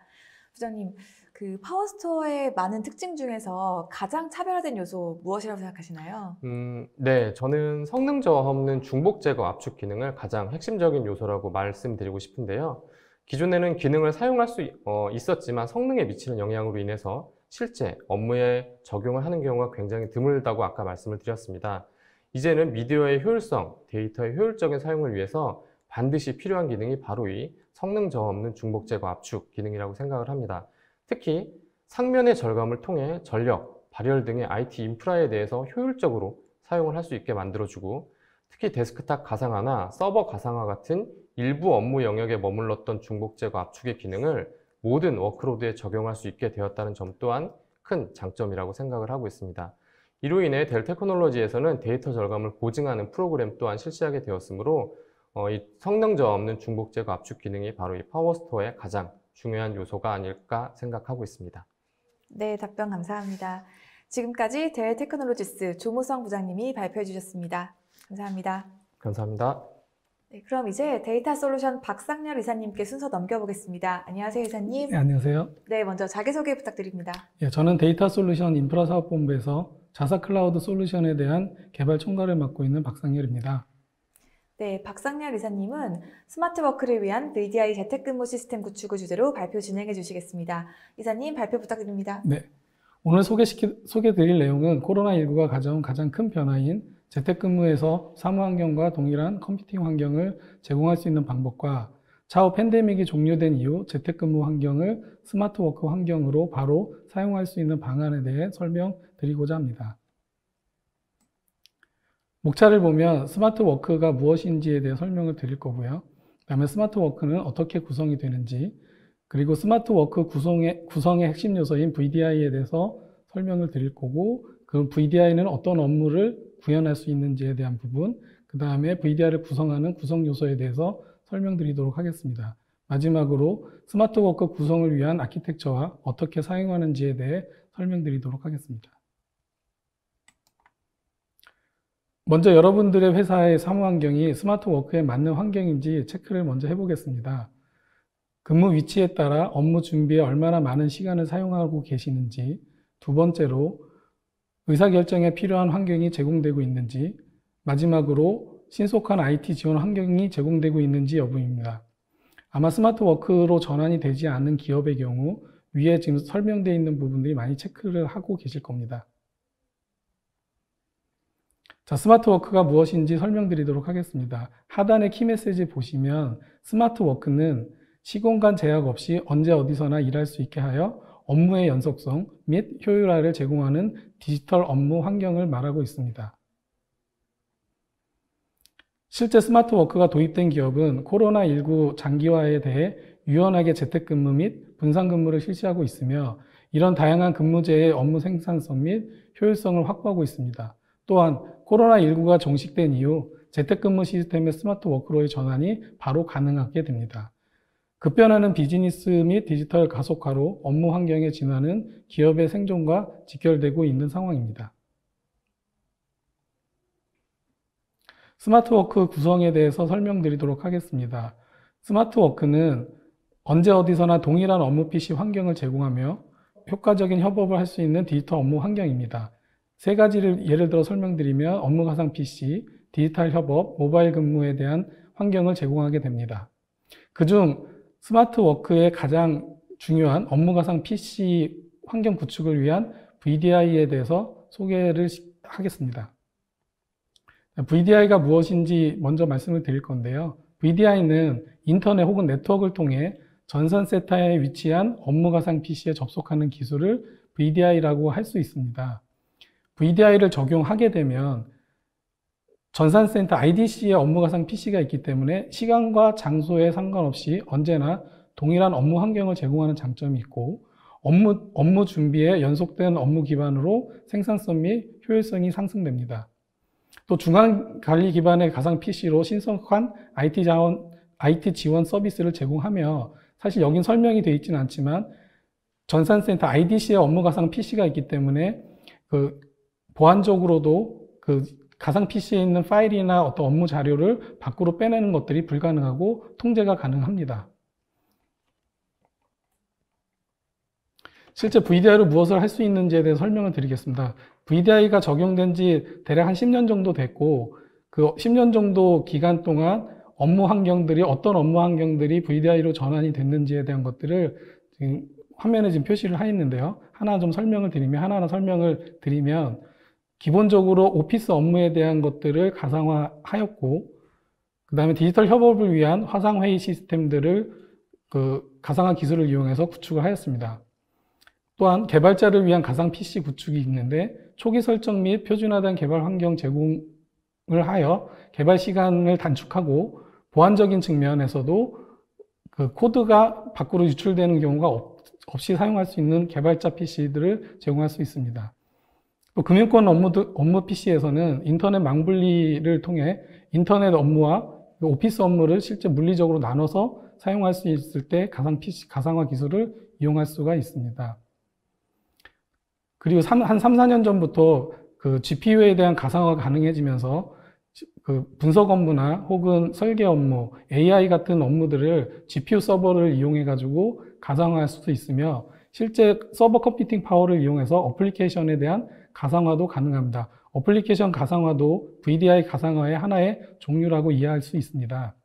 부장님, 그 파워스토어의 많은 특징 중에서 가장 차별화된 요소 무엇이라고 생각하시나요? 음, 네, 저는 성능 저하 없는 중복 제거 압축 기능을 가장 핵심적인 요소라고 말씀드리고 싶은데요. 기존에는 기능을 사용할 수 어, 있었지만 성능에 미치는 영향으로 인해서 실제 업무에 적용을 하는 경우가 굉장히 드물다고 아까 말씀을 드렸습니다. 이제는 미디어의 효율성, 데이터의 효율적인 사용을 위해서 반드시 필요한 기능이 바로 이 성능 저하 없는 중복 제거 압축 기능이라고 생각을 합니다. 특히 상면의 절감을 통해 전력, 발열 등의 IT 인프라에 대해서 효율적으로 사용을 할 수 있게 만들어주고 특히 데스크탑 가상화나 서버 가상화 같은 일부 업무 영역에 머물렀던 중복제거 압축의 기능을 모든 워크로드에 적용할 수 있게 되었다는 점 또한 큰 장점이라고 생각을 하고 있습니다. 이로 인해 델 테크놀로지에서는 데이터 절감을 보증하는 프로그램 또한 실시하게 되었으므로 어, 이 성능 저 없는 중복 제거 압축 기능이 바로 이 파워스토어의 가장 중요한 요소가 아닐까 생각하고 있습니다. 네, 답변 감사합니다. 지금까지 델 테크놀로지스 조무성 부장님이 발표해 주셨습니다. 감사합니다. 감사합니다. 네, 그럼 이제 데이터 솔루션 박상렬 이사님께 순서 넘겨보겠습니다. 안녕하세요, 이사님. 네, 안녕하세요. 네, 먼저 자기소개 부탁드립니다. 예, 저는 데이터 솔루션 인프라 사업본부에서 자사 클라우드 솔루션에 대한 개발 총괄을 맡고 있는 박상렬입니다. 네, 박상렬 이사님은 스마트 워크를 위한 VDI 재택근무 시스템 구축을 주제로 발표 진행해 주시겠습니다. 이사님 발표 부탁드립니다. 네. 오늘 소개시키, 소개드릴 내용은 코로나19가 가져온 가장 큰 변화인 재택근무에서 사무 환경과 동일한 컴퓨팅 환경을 제공할 수 있는 방법과 차후 팬데믹이 종료된 이후 재택근무 환경을 스마트워크 환경으로 바로 사용할 수 있는 방안에 대해 설명드리고자 합니다. 목차를 보면 스마트워크가 무엇인지에 대해 설명을 드릴 거고요. 그 다음에 스마트워크는 어떻게 구성이 되는지 그리고 스마트워크 구성의, 구성의 핵심 요소인 VDI에 대해서 설명을 드릴 거고 그 VDI는 어떤 업무를 구현할 수 있는지에 대한 부분, 그 다음에 VDR을 구성하는 구성 요소에 대해서 설명드리도록 하겠습니다. 마지막으로 스마트워크 구성을 위한 아키텍처와 어떻게 사용하는지에 대해 설명드리도록 하겠습니다. 먼저 여러분들의 회사의 사무환경이 스마트워크에 맞는 환경인지 체크를 먼저 해보겠습니다. 근무 위치에 따라 업무 준비에 얼마나 많은 시간을 사용하고 계시는지, 두 번째로 의사결정에 필요한 환경이 제공되고 있는지, 마지막으로 신속한 IT 지원 환경이 제공되고 있는지 여부입니다. 아마 스마트 워크로 전환이 되지 않은 기업의 경우 위에 지금 설명되어 있는 부분들이 많이 체크를 하고 계실 겁니다. 자, 스마트 워크가 무엇인지 설명드리도록 하겠습니다. 하단의 키메시지 보시면 스마트 워크는 시공간 제약 없이 언제 어디서나 일할 수 있게 하여 업무의 연속성 및 효율화를 제공하는 디지털 업무 환경을 말하고 있습니다. 실제 스마트 워크가 도입된 기업은 코로나19 장기화에 대해 유연하게 재택근무 및 분산근무를 실시하고 있으며 이런 다양한 근무제의 업무 생산성 및 효율성을 확보하고 있습니다. 또한 코로나19가 종식된 이후 재택근무 시스템의 스마트 워크로의 전환이 바로 가능하게 됩니다. 급변하는 비즈니스 및 디지털 가속화로 업무 환경에 진화는 기업의 생존과 직결되고 있는 상황입니다. 스마트워크 구성에 대해서 설명드리도록 하겠습니다. 스마트워크는 언제 어디서나 동일한 업무 PC 환경을 제공하며 효과적인 협업을 할 수 있는 디지털 업무 환경입니다. 세 가지를 예를 들어 설명드리면 업무 가상 PC, 디지털 협업, 모바일 근무에 대한 환경을 제공하게 됩니다. 그중 스마트 워크의 가장 중요한 업무가상 PC 환경 구축을 위한 VDI에 대해서 소개를 하겠습니다. VDI가 무엇인지 먼저 말씀을 드릴 건데요. VDI는 인터넷 혹은 네트워크를 통해 전선 세타에 위치한 업무가상 PC에 접속하는 기술을 VDI라고 할 수 있습니다. VDI를 적용하게 되면 전산센터 IDC의 업무 가상 PC가 있기 때문에 시간과 장소에 상관없이 언제나 동일한 업무 환경을 제공하는 장점이 있고 업무, 업무 준비에 연속된 업무 기반으로 생산성 및 효율성이 상승됩니다. 또 중간 관리 기반의 가상 PC로 신속한 IT 자원, IT 지원 서비스를 제공하며 사실 여긴 설명이 되어 있지는 않지만 전산센터 IDC의 업무 가상 PC가 있기 때문에 그 보안적으로도 그 가상 PC에 있는 파일이나 어떤 업무 자료를 밖으로 빼내는 것들이 불가능하고 통제가 가능합니다. 실제 VDI로 무엇을 할 수 있는지에 대해 설명을 드리겠습니다. VDI가 적용된 지 대략 한 10년 정도 됐고, 그 10년 정도 기간 동안 업무 환경들이, 어떤 업무 환경들이 VDI로 전환이 됐는지에 대한 것들을 지금 화면에 지금 표시를 하였는데요. 하나 좀 설명을 드리면, 하나하나 설명을 드리면, 기본적으로 오피스 업무에 대한 것들을 가상화하였고 그 다음에 디지털 협업을 위한 화상회의 시스템들을 그 가상화 기술을 이용해서 구축을 하였습니다. 또한 개발자를 위한 가상 PC 구축이 있는데 초기 설정 및 표준화된 개발 환경 제공을 하여 개발 시간을 단축하고 보안적인 측면에서도 그 코드가 밖으로 유출되는 경우가 없이 사용할 수 있는 개발자 PC들을 제공할 수 있습니다. 또 뭐 금융권 업무, 업무 PC에서는 인터넷 망분리를 통해 인터넷 업무와 그 오피스 업무를 실제 물리적으로 나눠서 사용할 수 있을 때 가상 PC, 가상화 기술을 이용할 수가 있습니다. 그리고 3, 한 3, 4년 전부터 그 GPU에 대한 가상화가 가능해지면서 그 분석 업무나 혹은 설계 업무, AI 같은 업무들을 GPU 서버를 이용해가지고 가상화할 수도 있으며 실제 서버 컴퓨팅 파워를 이용해서 어플리케이션에 대한 가상화도 가능합니다. 어플리케이션 가상화도 VDI 가상화의 하나의 종류라고 이해할 수 있습니다.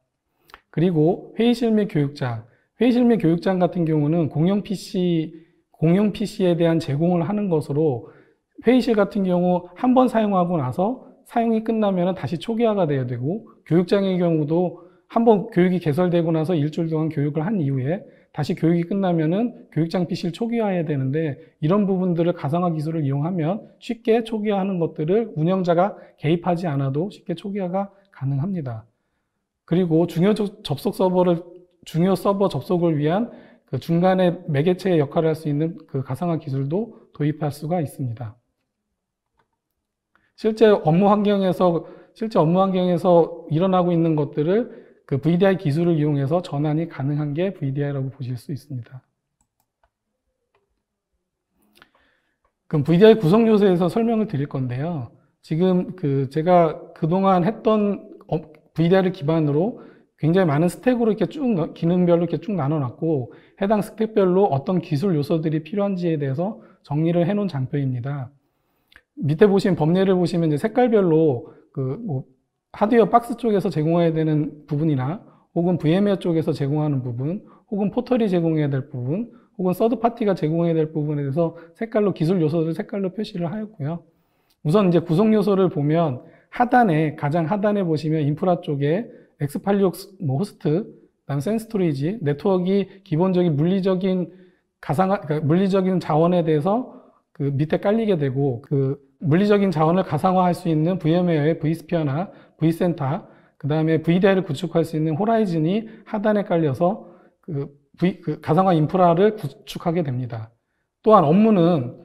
그리고 회의실 및 교육장. 회의실 및 교육장 같은 경우는 공용 PC, 공용 PC에 대한 제공을 하는 것으로 회의실 같은 경우 한 번 사용하고 나서 사용이 끝나면 다시 초기화가 되어야 되고 교육장의 경우도 한 번 교육이 개설되고 나서 일주일 동안 교육을 한 이후에 다시 교육이 끝나면은 교육장 PC를 초기화해야 되는데 이런 부분들을 가상화 기술을 이용하면 쉽게 초기화하는 것들을 운영자가 개입하지 않아도 쉽게 초기화가 가능합니다. 그리고 중요 접속 서버를 중요 서버 접속을 위한 그 중간에 매개체의 역할을 할 수 있는 그 가상화 기술도 도입할 수가 있습니다. 실제 업무 환경에서 실제 업무 환경에서 일어나고 있는 것들을 그 VDI 기술을 이용해서 전환이 가능한 게 VDI라고 보실 수 있습니다. 그럼 VDI 구성 요소에서 설명을 드릴 건데요. 지금 그 제가 그동안 했던 VDI를 기반으로 굉장히 많은 스택으로 이렇게 쭉 기능별로 이렇게 쭉 나눠놨고 해당 스택별로 어떤 기술 요소들이 필요한지에 대해서 정리를 해놓은 장표입니다. 밑에 보시면 범례를 보시면 이제 색깔별로 그뭐 하드웨어 박스 쪽에서 제공해야 되는 부분이나 혹은 v m w a r 쪽에서 제공하는 부분, 혹은 포털이 제공해야 될 부분, 혹은 서드 파티가 제공해야 될 부분에 대해서 색깔로 기술 요소를 색깔로 표시를 하였고요. 우선 이제 구성 요소를 보면 하단에 가장 하단에 보시면 인프라 쪽에 X86 뭐 호스트, 그다음 센스토리지, 네트워크이 기본적인 물리적인 가상 그러니까 물리적인 자원에 대해서 그 밑에 깔리게 되고 그 물리적인 자원을 가상화할 수 있는 VM웨어의 V스피어나 V센터, 그 다음에 V대를 구축할 수 있는 호라이즌이 하단에 깔려서 그, v, 그 가상화 인프라를 구축하게 됩니다. 또한 업무는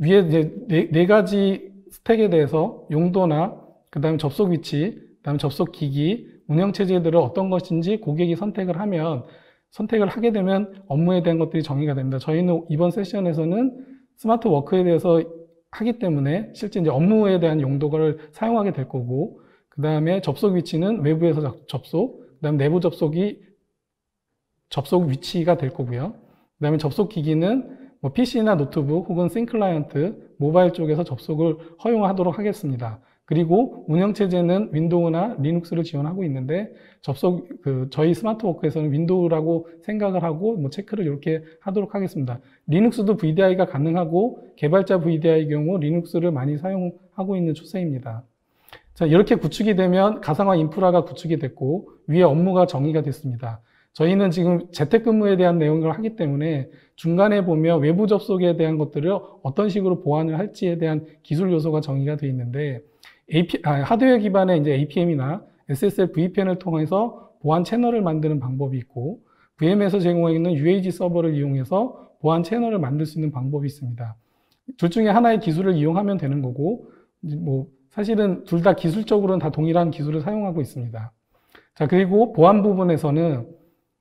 위에 네, 네 가지 스택에 대해서 용도나 그 다음에 접속 위치, 그 다음에 접속 기기, 운영 체제들을 어떤 것인지 고객이 선택을 하면 선택을 하게 되면 업무에 대한 것들이 정의가 됩니다. 저희는 이번 세션에서는 스마트 워크에 대해서 하기 때문에 실제 이제 업무에 대한 용도를 사용하게 될 거고 그 다음에 접속 위치는 외부에서 접속, 그 다음 내부 접속이 접속 위치가 될 거고요. 그 다음에 접속 기기는 뭐 PC나 노트북 혹은 싱클라이언트, 모바일 쪽에서 접속을 허용하도록 하겠습니다. 그리고 운영체제는 윈도우나 리눅스를 지원하고 있는데 접속 그 저희 스마트워크에서는 윈도우라고 생각을 하고 뭐 체크를 이렇게 하도록 하겠습니다. 리눅스도 VDI가 가능하고 개발자 VDI 의 경우 리눅스를 많이 사용하고 있는 추세입니다. 자 이렇게 구축이 되면 가상화 인프라가 구축이 됐고 위에 업무가 정의가 됐습니다. 저희는 지금 재택근무에 대한 내용을 하기 때문에 중간에 보면 외부 접속에 대한 것들을 어떤 식으로 보완을 할지에 대한 기술 요소가 정의가 되어 있는데 AP, 아, 하드웨어 기반의 이제 APM이나 SSL VPN을 통해서 보안 채널을 만드는 방법이 있고 VM에서 제공해있는 UAG 서버를 이용해서 보안 채널을 만들 수 있는 방법이 있습니다. 둘 중에 하나의 기술을 이용하면 되는 거고 뭐 사실은 둘 다 기술적으로는 다 동일한 기술을 사용하고 있습니다. 자 그리고 보안 부분에서는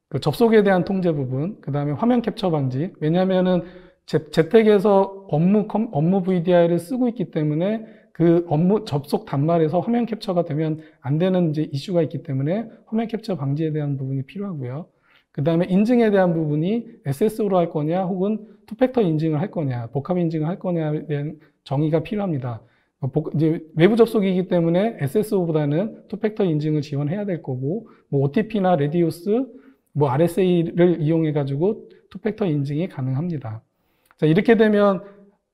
그 접속에 대한 통제 부분, 그 다음에 화면 캡처 방지. 왜냐하면 재택에서 업무 업무 VDI를 쓰고 있기 때문에 그 업무 접속 단말에서 화면 캡처가 되면 안 되는 이제 이슈가 있기 때문에 화면 캡처 방지에 대한 부분이 필요하고요. 그 다음에 인증에 대한 부분이 SSO로 할 거냐 혹은 투팩터 인증을 할 거냐 복합 인증을 할 거냐에 대한 정의가 필요합니다. 어, 이제 외부 접속이기 때문에 SSO보다는 투팩터 인증을 지원해야 될 거고 뭐 OTP나 레디오스 뭐 RSA를 이용해 가지고 투팩터 인증이 가능합니다. 자, 이렇게 되면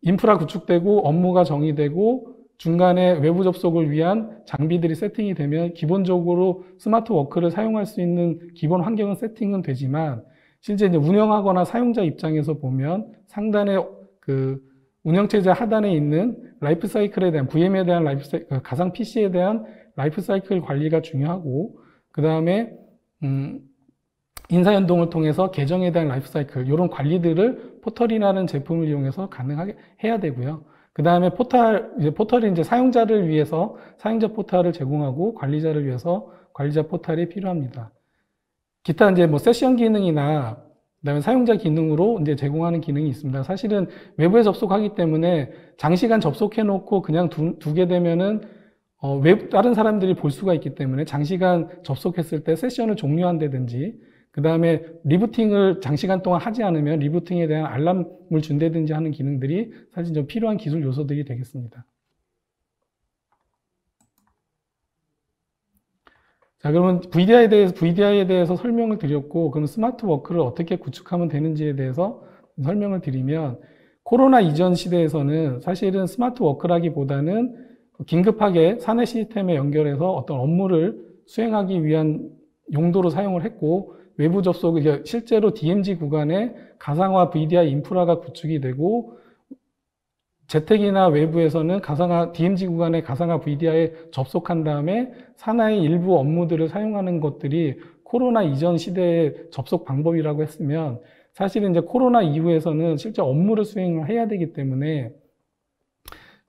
인프라 구축되고 업무가 정의되고 중간에 외부 접속을 위한 장비들이 세팅이 되면 기본적으로 스마트 워크를 사용할 수 있는 기본 환경은 세팅은 되지만 실제 이제 운영하거나 사용자 입장에서 보면 상단에 그 운영체제 하단에 있는 라이프 사이클에 대한 VM에 대한 라이프 사이클, 그 가상 PC에 대한 라이프 사이클 관리가 중요하고 그 다음에 음, 인사연동을 통해서 계정에 대한 라이프 사이클 이런 관리들을 포털이라는 제품을 이용해서 가능하게 해야 되고요. 그 다음에 포털, 이제 포털이 이제 사용자를 위해서 사용자 포털을 제공하고 관리자를 위해서 관리자 포털이 필요합니다. 기타 이제 뭐 세션 기능이나 그다음에 사용자 기능으로 이제 제공하는 기능이 있습니다. 사실은 외부에 접속하기 때문에 장시간 접속해놓고 그냥 두, 두게 되면은 어, 외부 다른 사람들이 볼 수가 있기 때문에 장시간 접속했을 때 세션을 종료한다든지 그 다음에 리부팅을 장시간 동안 하지 않으면 리부팅에 대한 알람을 준다든지 하는 기능들이 사실 좀 필요한 기술 요소들이 되겠습니다. 자, 그러면 VDI에 대해서, VDI에 대해서 설명을 드렸고, 그럼 스마트 워크를 어떻게 구축하면 되는지에 대해서 설명을 드리면, 코로나 이전 시대에서는 사실은 스마트 워크라기보다는 긴급하게 사내 시스템에 연결해서 어떤 업무를 수행하기 위한 용도로 사용을 했고, 외부 접속, 을 그러니까 실제로 DMZ 구간에 가상화 VDI 인프라가 구축이 되고 재택이나 외부에서는 가상화, DMZ 구간에 가상화 VDI에 접속한 다음에 산하의 일부 업무들을 사용하는 것들이 코로나 이전 시대의 접속 방법이라고 했으면 사실은 이제 코로나 이후에서는 실제 업무를 수행을 해야 되기 때문에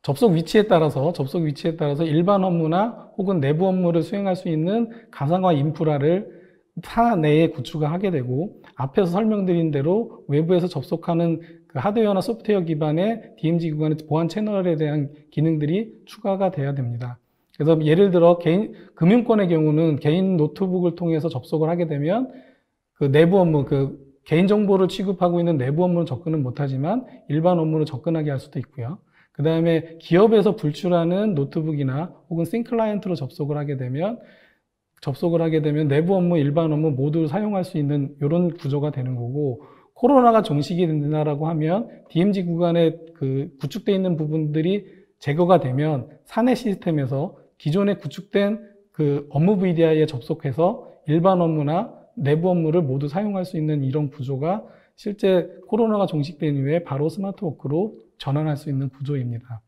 접속 위치에 따라서 접속 위치에 따라서 일반 업무나 혹은 내부 업무를 수행할 수 있는 가상화 인프라를 타 내에 구축을 하게 되고 앞에서 설명드린 대로 외부에서 접속하는 그 하드웨어나 소프트웨어 기반의 DMZ 구간의 보안 채널에 대한 기능들이 추가가 돼야 됩니다. 그래서 예를 들어 개인 금융권의 경우는 개인 노트북을 통해서 접속을 하게 되면 그 내부 업무 그 개인 정보를 취급하고 있는 내부 업무는 접근은 못하지만 일반 업무를 접근하게 할 수도 있고요. 그 다음에 기업에서 불출하는 노트북이나 혹은 싱클라이언트로 접속을 하게 되면 접속을 하게 되면 내부 업무, 일반 업무 모두 사용할 수 있는 이런 구조가 되는 거고 코로나가 종식이 된다라고 하면 DMZ 구간에 그 구축돼 있는 부분들이 제거가 되면 사내 시스템에서 기존에 구축된 그 업무 VDI에 접속해서 일반 업무나 내부 업무를 모두 사용할 수 있는 이런 구조가 실제 코로나가 종식된 이후에 바로 스마트워크로 전환할 수 있는 구조입니다.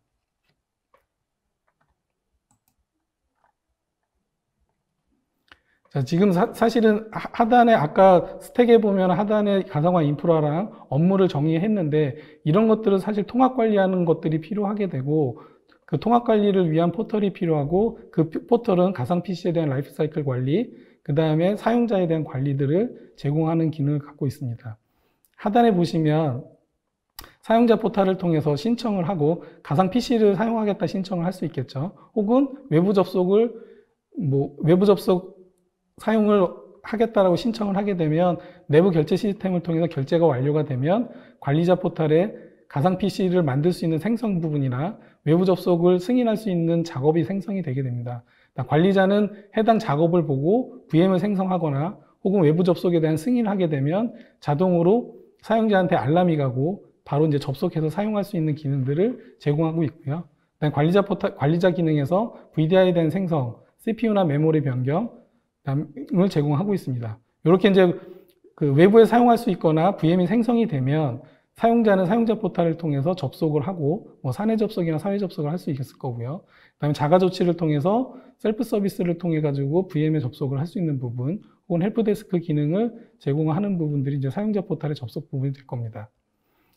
지금 사, 실은 하단에 아까 스택에 보면 하단에 가상화 인프라랑 업무를 정의했는데 이런 것들은 사실 통합 관리하는 것들이 필요하게 되고 그 통합 관리를 위한 포털이 필요하고 그 포털은 가상 PC에 대한 라이프 사이클 관리, 그 다음에 사용자에 대한 관리들을 제공하는 기능을 갖고 있습니다. 하단에 보시면 사용자 포탈을 통해서 신청을 하고 가상 PC를 사용하겠다 신청을 할 수 있겠죠. 혹은 외부 접속을 뭐 외부 접속 사용을 하겠다라고 신청을 하게 되면 내부 결제 시스템을 통해서 결제가 완료가 되면 관리자 포털에 가상 PC를 만들 수 있는 생성 부분이나 외부 접속을 승인할 수 있는 작업이 생성이 되게 됩니다. 그러니까 관리자는 해당 작업을 보고 VM을 생성하거나 혹은 외부 접속에 대한 승인을 하게 되면 자동으로 사용자한테 알람이 가고 바로 이제 접속해서 사용할 수 있는 기능들을 제공하고 있고요. 관리자 포털, 관리자 기능에서 VDI에 대한 생성, CPU나 메모리 변경, 을 제공하고 있습니다. 이렇게 이제 그 외부에 사용할 수 있거나 VM이 생성이 되면 사용자는 사용자 포탈을 통해서 접속을 하고 뭐 사내 접속이나 사회 접속을 할 수 있을 거고요. 그다음에 자가 조치를 통해서 셀프 서비스를 통해 가지고 VM에 접속을 할 수 있는 부분 혹은 헬프데스크 기능을 제공하는 부분들이 이제 사용자 포탈의 접속 부분이 될 겁니다.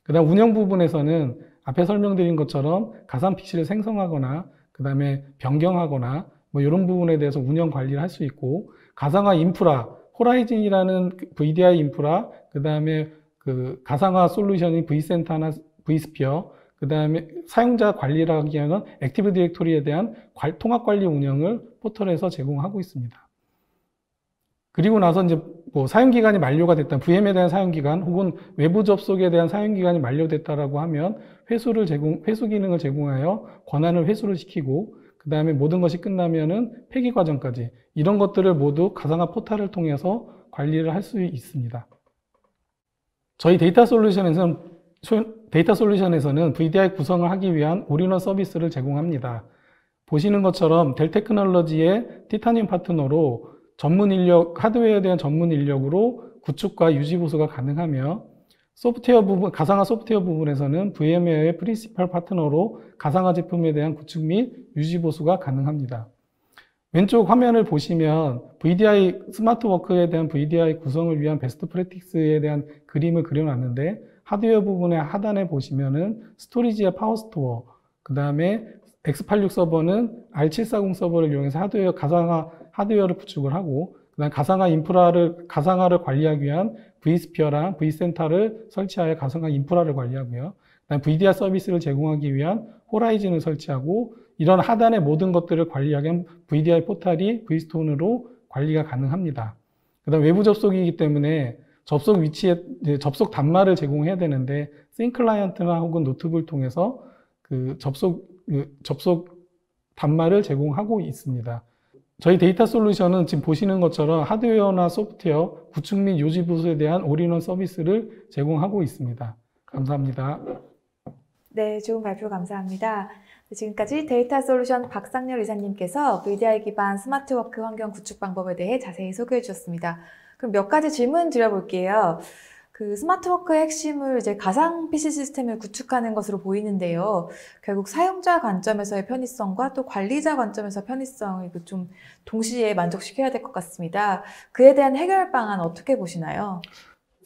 그다음 운영 부분에서는 앞에 설명드린 것처럼 가상 PC를 생성하거나 그다음에 변경하거나 뭐 이런 부분에 대해서 운영 관리를 할 수 있고 가상화 인프라, 호라이즌이라는 VDI 그 인프라, 그 다음에 그 가상화 솔루션인 V센터나 V스피어, 그 다음에 사용자 관리라기 하는 액티브 디렉토리에 대한 통합 관리 운영을 포털에서 제공하고 있습니다. 그리고 나서 이제 뭐 사용 기간이 만료가 됐다, VM에 대한 사용 기간 혹은 외부 접속에 대한 사용 기간이 만료됐다라고 하면 회수를 제공 회수 기능을 제공하여 권한을 회수를 시키고 그 다음에 모든 것이 끝나면은 폐기 과정까지 이런 것들을 모두 가상화 포탈을 통해서 관리를 할 수 있습니다. 저희 데이터 솔루션에서는 데이터 솔루션에서는 VDI 구성을 하기 위한 올인원 서비스를 제공합니다. 보시는 것처럼 델 테크놀로지의 티타늄 파트너로 전문 인력, 하드웨어에 대한 전문 인력으로 구축과 유지 보수가 가능하며 소프트웨어 부분, 가상화 소프트웨어 부분에서는 VMware의 프린시팔 파트너로 가상화 제품에 대한 구축 및 유지 보수가 가능합니다. 왼쪽 화면을 보시면 VDI 스마트워크에 대한 VDI 구성을 위한 베스트 프랙티스에 대한 그림을 그려놨는데 하드웨어 부분의 하단에 보시면은 스토리지의 파워스토어, 그 다음에 x86 서버는 R740 서버를 이용해서 하드웨어 가상화 하드웨어를 구축을 하고 그다음 가상화 인프라를 가상화를 관리하기 위한 V스피어랑 V센터를 설치하여 가상화 인프라를 관리하고요. 그다음 VDR 서비스를 제공하기 위한 호라이즌을 설치하고 이런 하단의 모든 것들을 관리하기 위한 VDI 포탈이 V스톤으로 관리가 가능합니다. 그다음 외부 접속이기 때문에 접속 위치에 접속 단말을 제공해야 되는데 싱 클라이언트나 혹은 노트북을 통해서 그 접속 그 접속 단말을 제공하고 있습니다. 저희 데이터 솔루션은 지금 보시는 것처럼 하드웨어나 소프트웨어, 구축 및 요지 부수에 대한 올인원 서비스를 제공하고 있습니다. 감사합니다. 네, 좋은 발표 감사합니다. 지금까지 데이터 솔루션 박상렬 이사님께서 VDI 기반 스마트워크 환경 구축 방법에 대해 자세히 소개해 주셨습니다. 그럼 몇 가지 질문 드려볼게요. 그 스마트워크의 핵심을 이제 가상 PC 시스템을 구축하는 것으로 보이는데요. 결국 사용자 관점에서의 편의성과 또 관리자 관점에서 편의성을 좀 동시에 만족시켜야 될 것 같습니다. 그에 대한 해결 방안 어떻게 보시나요?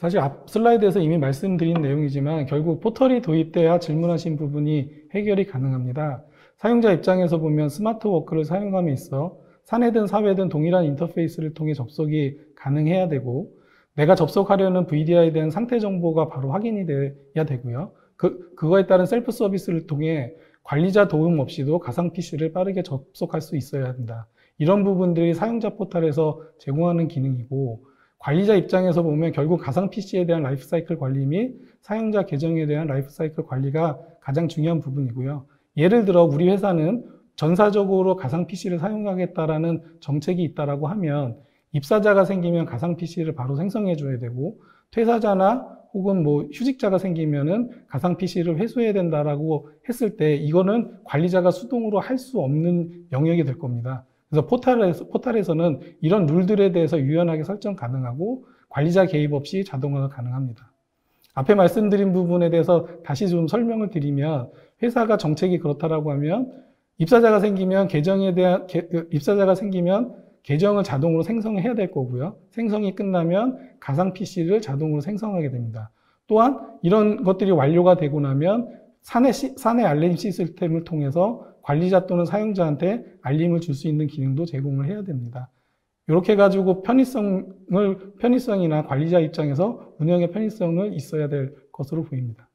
사실 앞 슬라이드에서 이미 말씀드린 내용이지만 결국 포털이 도입돼야 질문하신 부분이 해결이 가능합니다. 사용자 입장에서 보면 스마트워크를 사용함에 있어 사내든 사회든 동일한 인터페이스를 통해 접속이 가능해야 되고 내가 접속하려는 VDI에 대한 상태 정보가 바로 확인이 돼야 되고요. 그, 그거에 따른 셀프 서비스를 통해 관리자 도움 없이도 가상 PC를 빠르게 접속할 수 있어야 한다. 이런 부분들이 사용자 포탈에서 제공하는 기능이고 관리자 입장에서 보면 결국 가상 PC에 대한 라이프 사이클 관리 및 사용자 계정에 대한 라이프 사이클 관리가 가장 중요한 부분이고요. 예를 들어 우리 회사는 전사적으로 가상 PC를 사용하겠다라는 정책이 있다라고 하면 입사자가 생기면 가상 PC를 바로 생성해 줘야 되고 퇴사자나 혹은 뭐 휴직자가 생기면은 가상 PC를 회수해야 된다라고 했을 때 이거는 관리자가 수동으로 할 수 없는 영역이 될 겁니다. 그래서 포탈에서, 포탈에서는 이런 룰들에 대해서 유연하게 설정 가능하고 관리자 개입 없이 자동화가 가능합니다. 앞에 말씀드린 부분에 대해서 다시 좀 설명을 드리면 회사가 정책이 그렇다라고 하면 입사자가 생기면 계정에 대한 그 입사자가 생기면 계정을 자동으로 생성해야 될 거고요. 생성이 끝나면 가상 PC를 자동으로 생성하게 됩니다. 또한 이런 것들이 완료가 되고 나면 사내, 시, 사내 알림 시스템을 통해서 관리자 또는 사용자한테 알림을 줄 수 있는 기능도 제공을 해야 됩니다. 이렇게 가지고 편의성을, 편의성이나 관리자 입장에서 운영의 편의성을 있어야 될 것으로 보입니다.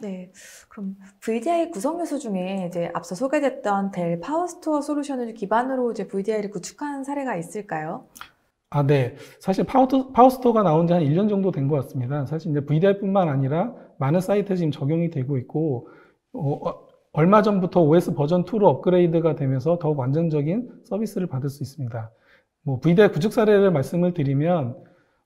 네, 그럼 VDI 구성 요소 중에 이제 앞서 소개됐던 델 파워스토어 솔루션을 기반으로 이제 VDI를 구축한 사례가 있을까요? 아, 네. 사실 파우 파워스토어가 나온 지 한 1년 정도 된 것 같습니다. 사실 이제 VDI뿐만 아니라 많은 사이트에 지금 적용이 되고 있고, 어, 어 얼마 전부터 OS 버전 2로 업그레이드가 되면서 더 완전적인 서비스를 받을 수 있습니다. 뭐 VDI 구축 사례를 말씀을 드리면,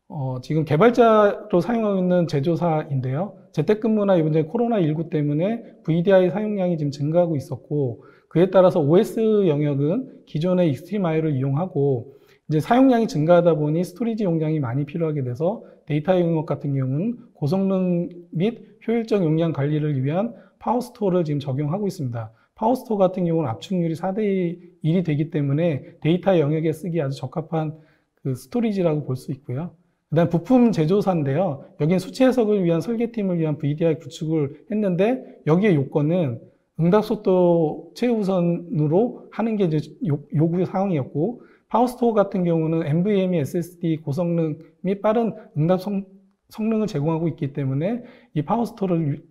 어, 지금 개발자로 사용하고 있는 제조사인데요. 재택근무나 이번에 코로나19 때문에 VDI 사용량이 지금 증가하고 있었고 그에 따라서 OS 영역은 기존의 익스트림아이를 이용하고 이제 사용량이 증가하다 보니 스토리지 용량이 많이 필요하게 돼서 데이터 영역 같은 경우는 고성능 및 효율적 용량 관리를 위한 파워스토어를 지금 적용하고 있습니다. 파워스토어 같은 경우는 압축률이 4대 1이 되기 때문에 데이터 영역에 쓰기 아주 적합한 그 스토리지라고 볼 수 있고요. 그다음 부품 제조사인데요. 여기는 수치 해석을 위한 설계팀을 위한 VDI 구축을 했는데 여기에 요건은 응답 속도 최우선으로 하는 게 이제 요구 사항이었고 파워스토어 같은 경우는 NVMe SSD 고성능 및 빠른 응답 성, 성능을 제공하고 있기 때문에 이 파워스토어를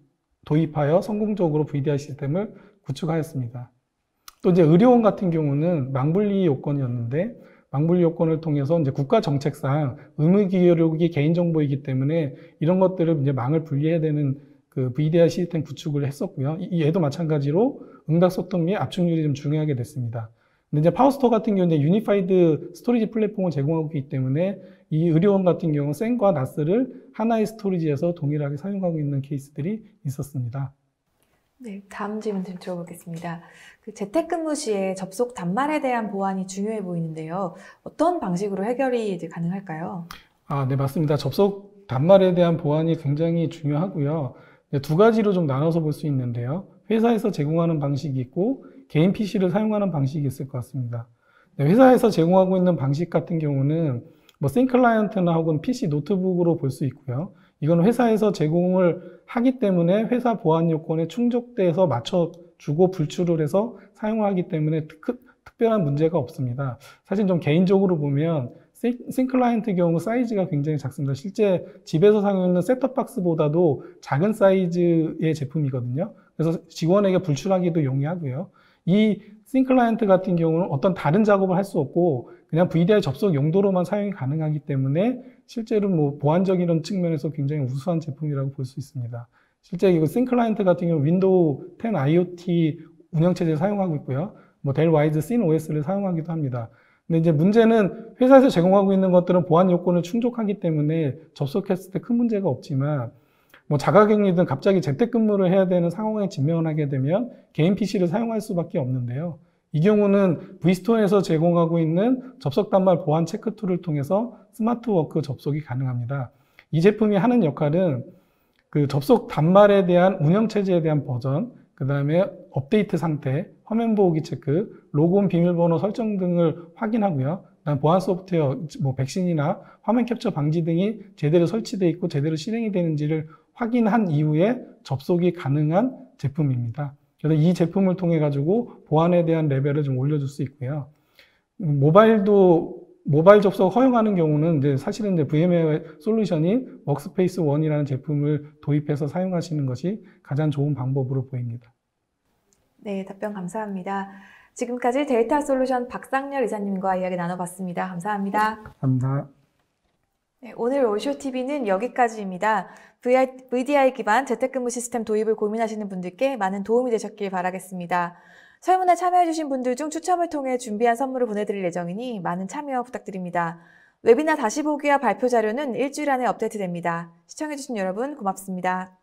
도입하여 성공적으로 VDI 시스템을 구축하였습니다. 또 이제 의료원 같은 경우는 망분리 요건이었는데 방불 요건을 통해서 이제 국가 정책상 의무 기록이 개인 정보이기 때문에 이런 것들을 이제 망을 분리해야 되는 그 VDR 시스템 구축을 했었고요. 얘도 마찬가지로 응답 소통 및 압축률이 좀 중요하게 됐습니다. 근데 이제 파우스터 같은 경우는 유니파이드 스토리지 플랫폼을 제공하고 있기 때문에 이 의료원 같은 경우 센과 나스를 하나의 스토리지에서 동일하게 사용하고 있는 케이스들이 있었습니다. 네, 다음 질문 좀 들어보겠습니다. 그 재택근무 시에 접속 단말에 대한 보완이 중요해 보이는데요. 어떤 방식으로 해결이 이제 가능할까요? 아, 네, 맞습니다. 접속 단말에 대한 보완이 굉장히 중요하고요. 네, 두 가지로 좀 나눠서 볼 수 있는데요. 회사에서 제공하는 방식이 있고 개인 PC를 사용하는 방식이 있을 것 같습니다. 네, 회사에서 제공하고 있는 방식 같은 경우는 뭐 생클라이언트나 혹은 PC 노트북으로 볼 수 있고요. 이건 회사에서 제공을 하기 때문에 회사 보안 요건에 충족돼서 맞춰주고 불출을 해서 사용하기 때문에 특, 별한 문제가 없습니다. 사실 좀 개인적으로 보면 싱클라이언트 경우 사이즈가 굉장히 작습니다. 실제 집에서 사용하는 셋톱박스보다도 작은 사이즈의 제품이거든요. 그래서 직원에게 불출하기도 용이하고요. 이 싱클라이언트 같은 경우는 어떤 다른 작업을 할 수 없고 그냥 VDI 접속 용도로만 사용이 가능하기 때문에 실제로 뭐 보안적인 측면에서 굉장히 우수한 제품이라고 볼 수 있습니다. 실제 이거 싱클라이언트 같은 경우 윈도우 10 IoT 운영체제를 사용하고 있고요. 뭐 델 와이즈 씬 OS를 사용하기도 합니다. 근데 이제 문제는 회사에서 제공하고 있는 것들은 보안 요건을 충족하기 때문에 접속했을 때 큰 문제가 없지만 뭐 자가격리든 갑자기 재택근무를 해야 되는 상황에 직면하게 되면 개인 PC를 사용할 수밖에 없는데요. 이 경우는 v s t o r e 에서 제공하고 있는 접속 단말 보안 체크 툴을 통해서 스마트 워크 접속이 가능합니다. 이 제품이 하는 역할은 그 접속 단말에 대한 운영 체제에 대한 버전, 그 다음에 업데이트 상태, 화면 보호기 체크, 로그온 비밀번호 설정 등을 확인하고요. 그다음 보안 소프트웨어, 뭐 백신이나 화면 캡처 방지 등이 제대로 설치되어 있고 제대로 실행이 되는지를 확인한 이후에 접속이 가능한 제품입니다. 그래서 이 제품을 통해 가지고 보안에 대한 레벨을 좀 올려줄 수 있고요. 모바일도 모바일 접속 허용하는 경우는 이제 사실은 이제 VMware 솔루션인 워크스페이스 1이라는 제품을 도입해서 사용하시는 것이 가장 좋은 방법으로 보입니다. 네, 답변 감사합니다. 지금까지 데이터 솔루션 박상렬 이사님과 이야기 나눠봤습니다. 감사합니다. 감사합니다. 네, 오늘 오쇼TV는 여기까지입니다. VDI 기반 재택근무 시스템 도입을 고민하시는 분들께 많은 도움이 되셨길 바라겠습니다. 설문에 참여해주신 분들 중 추첨을 통해 준비한 선물을 보내드릴 예정이니 많은 참여 부탁드립니다. 웨비나 다시 보기와 발표 자료는 일주일 안에 업데이트됩니다. 시청해주신 여러분 고맙습니다.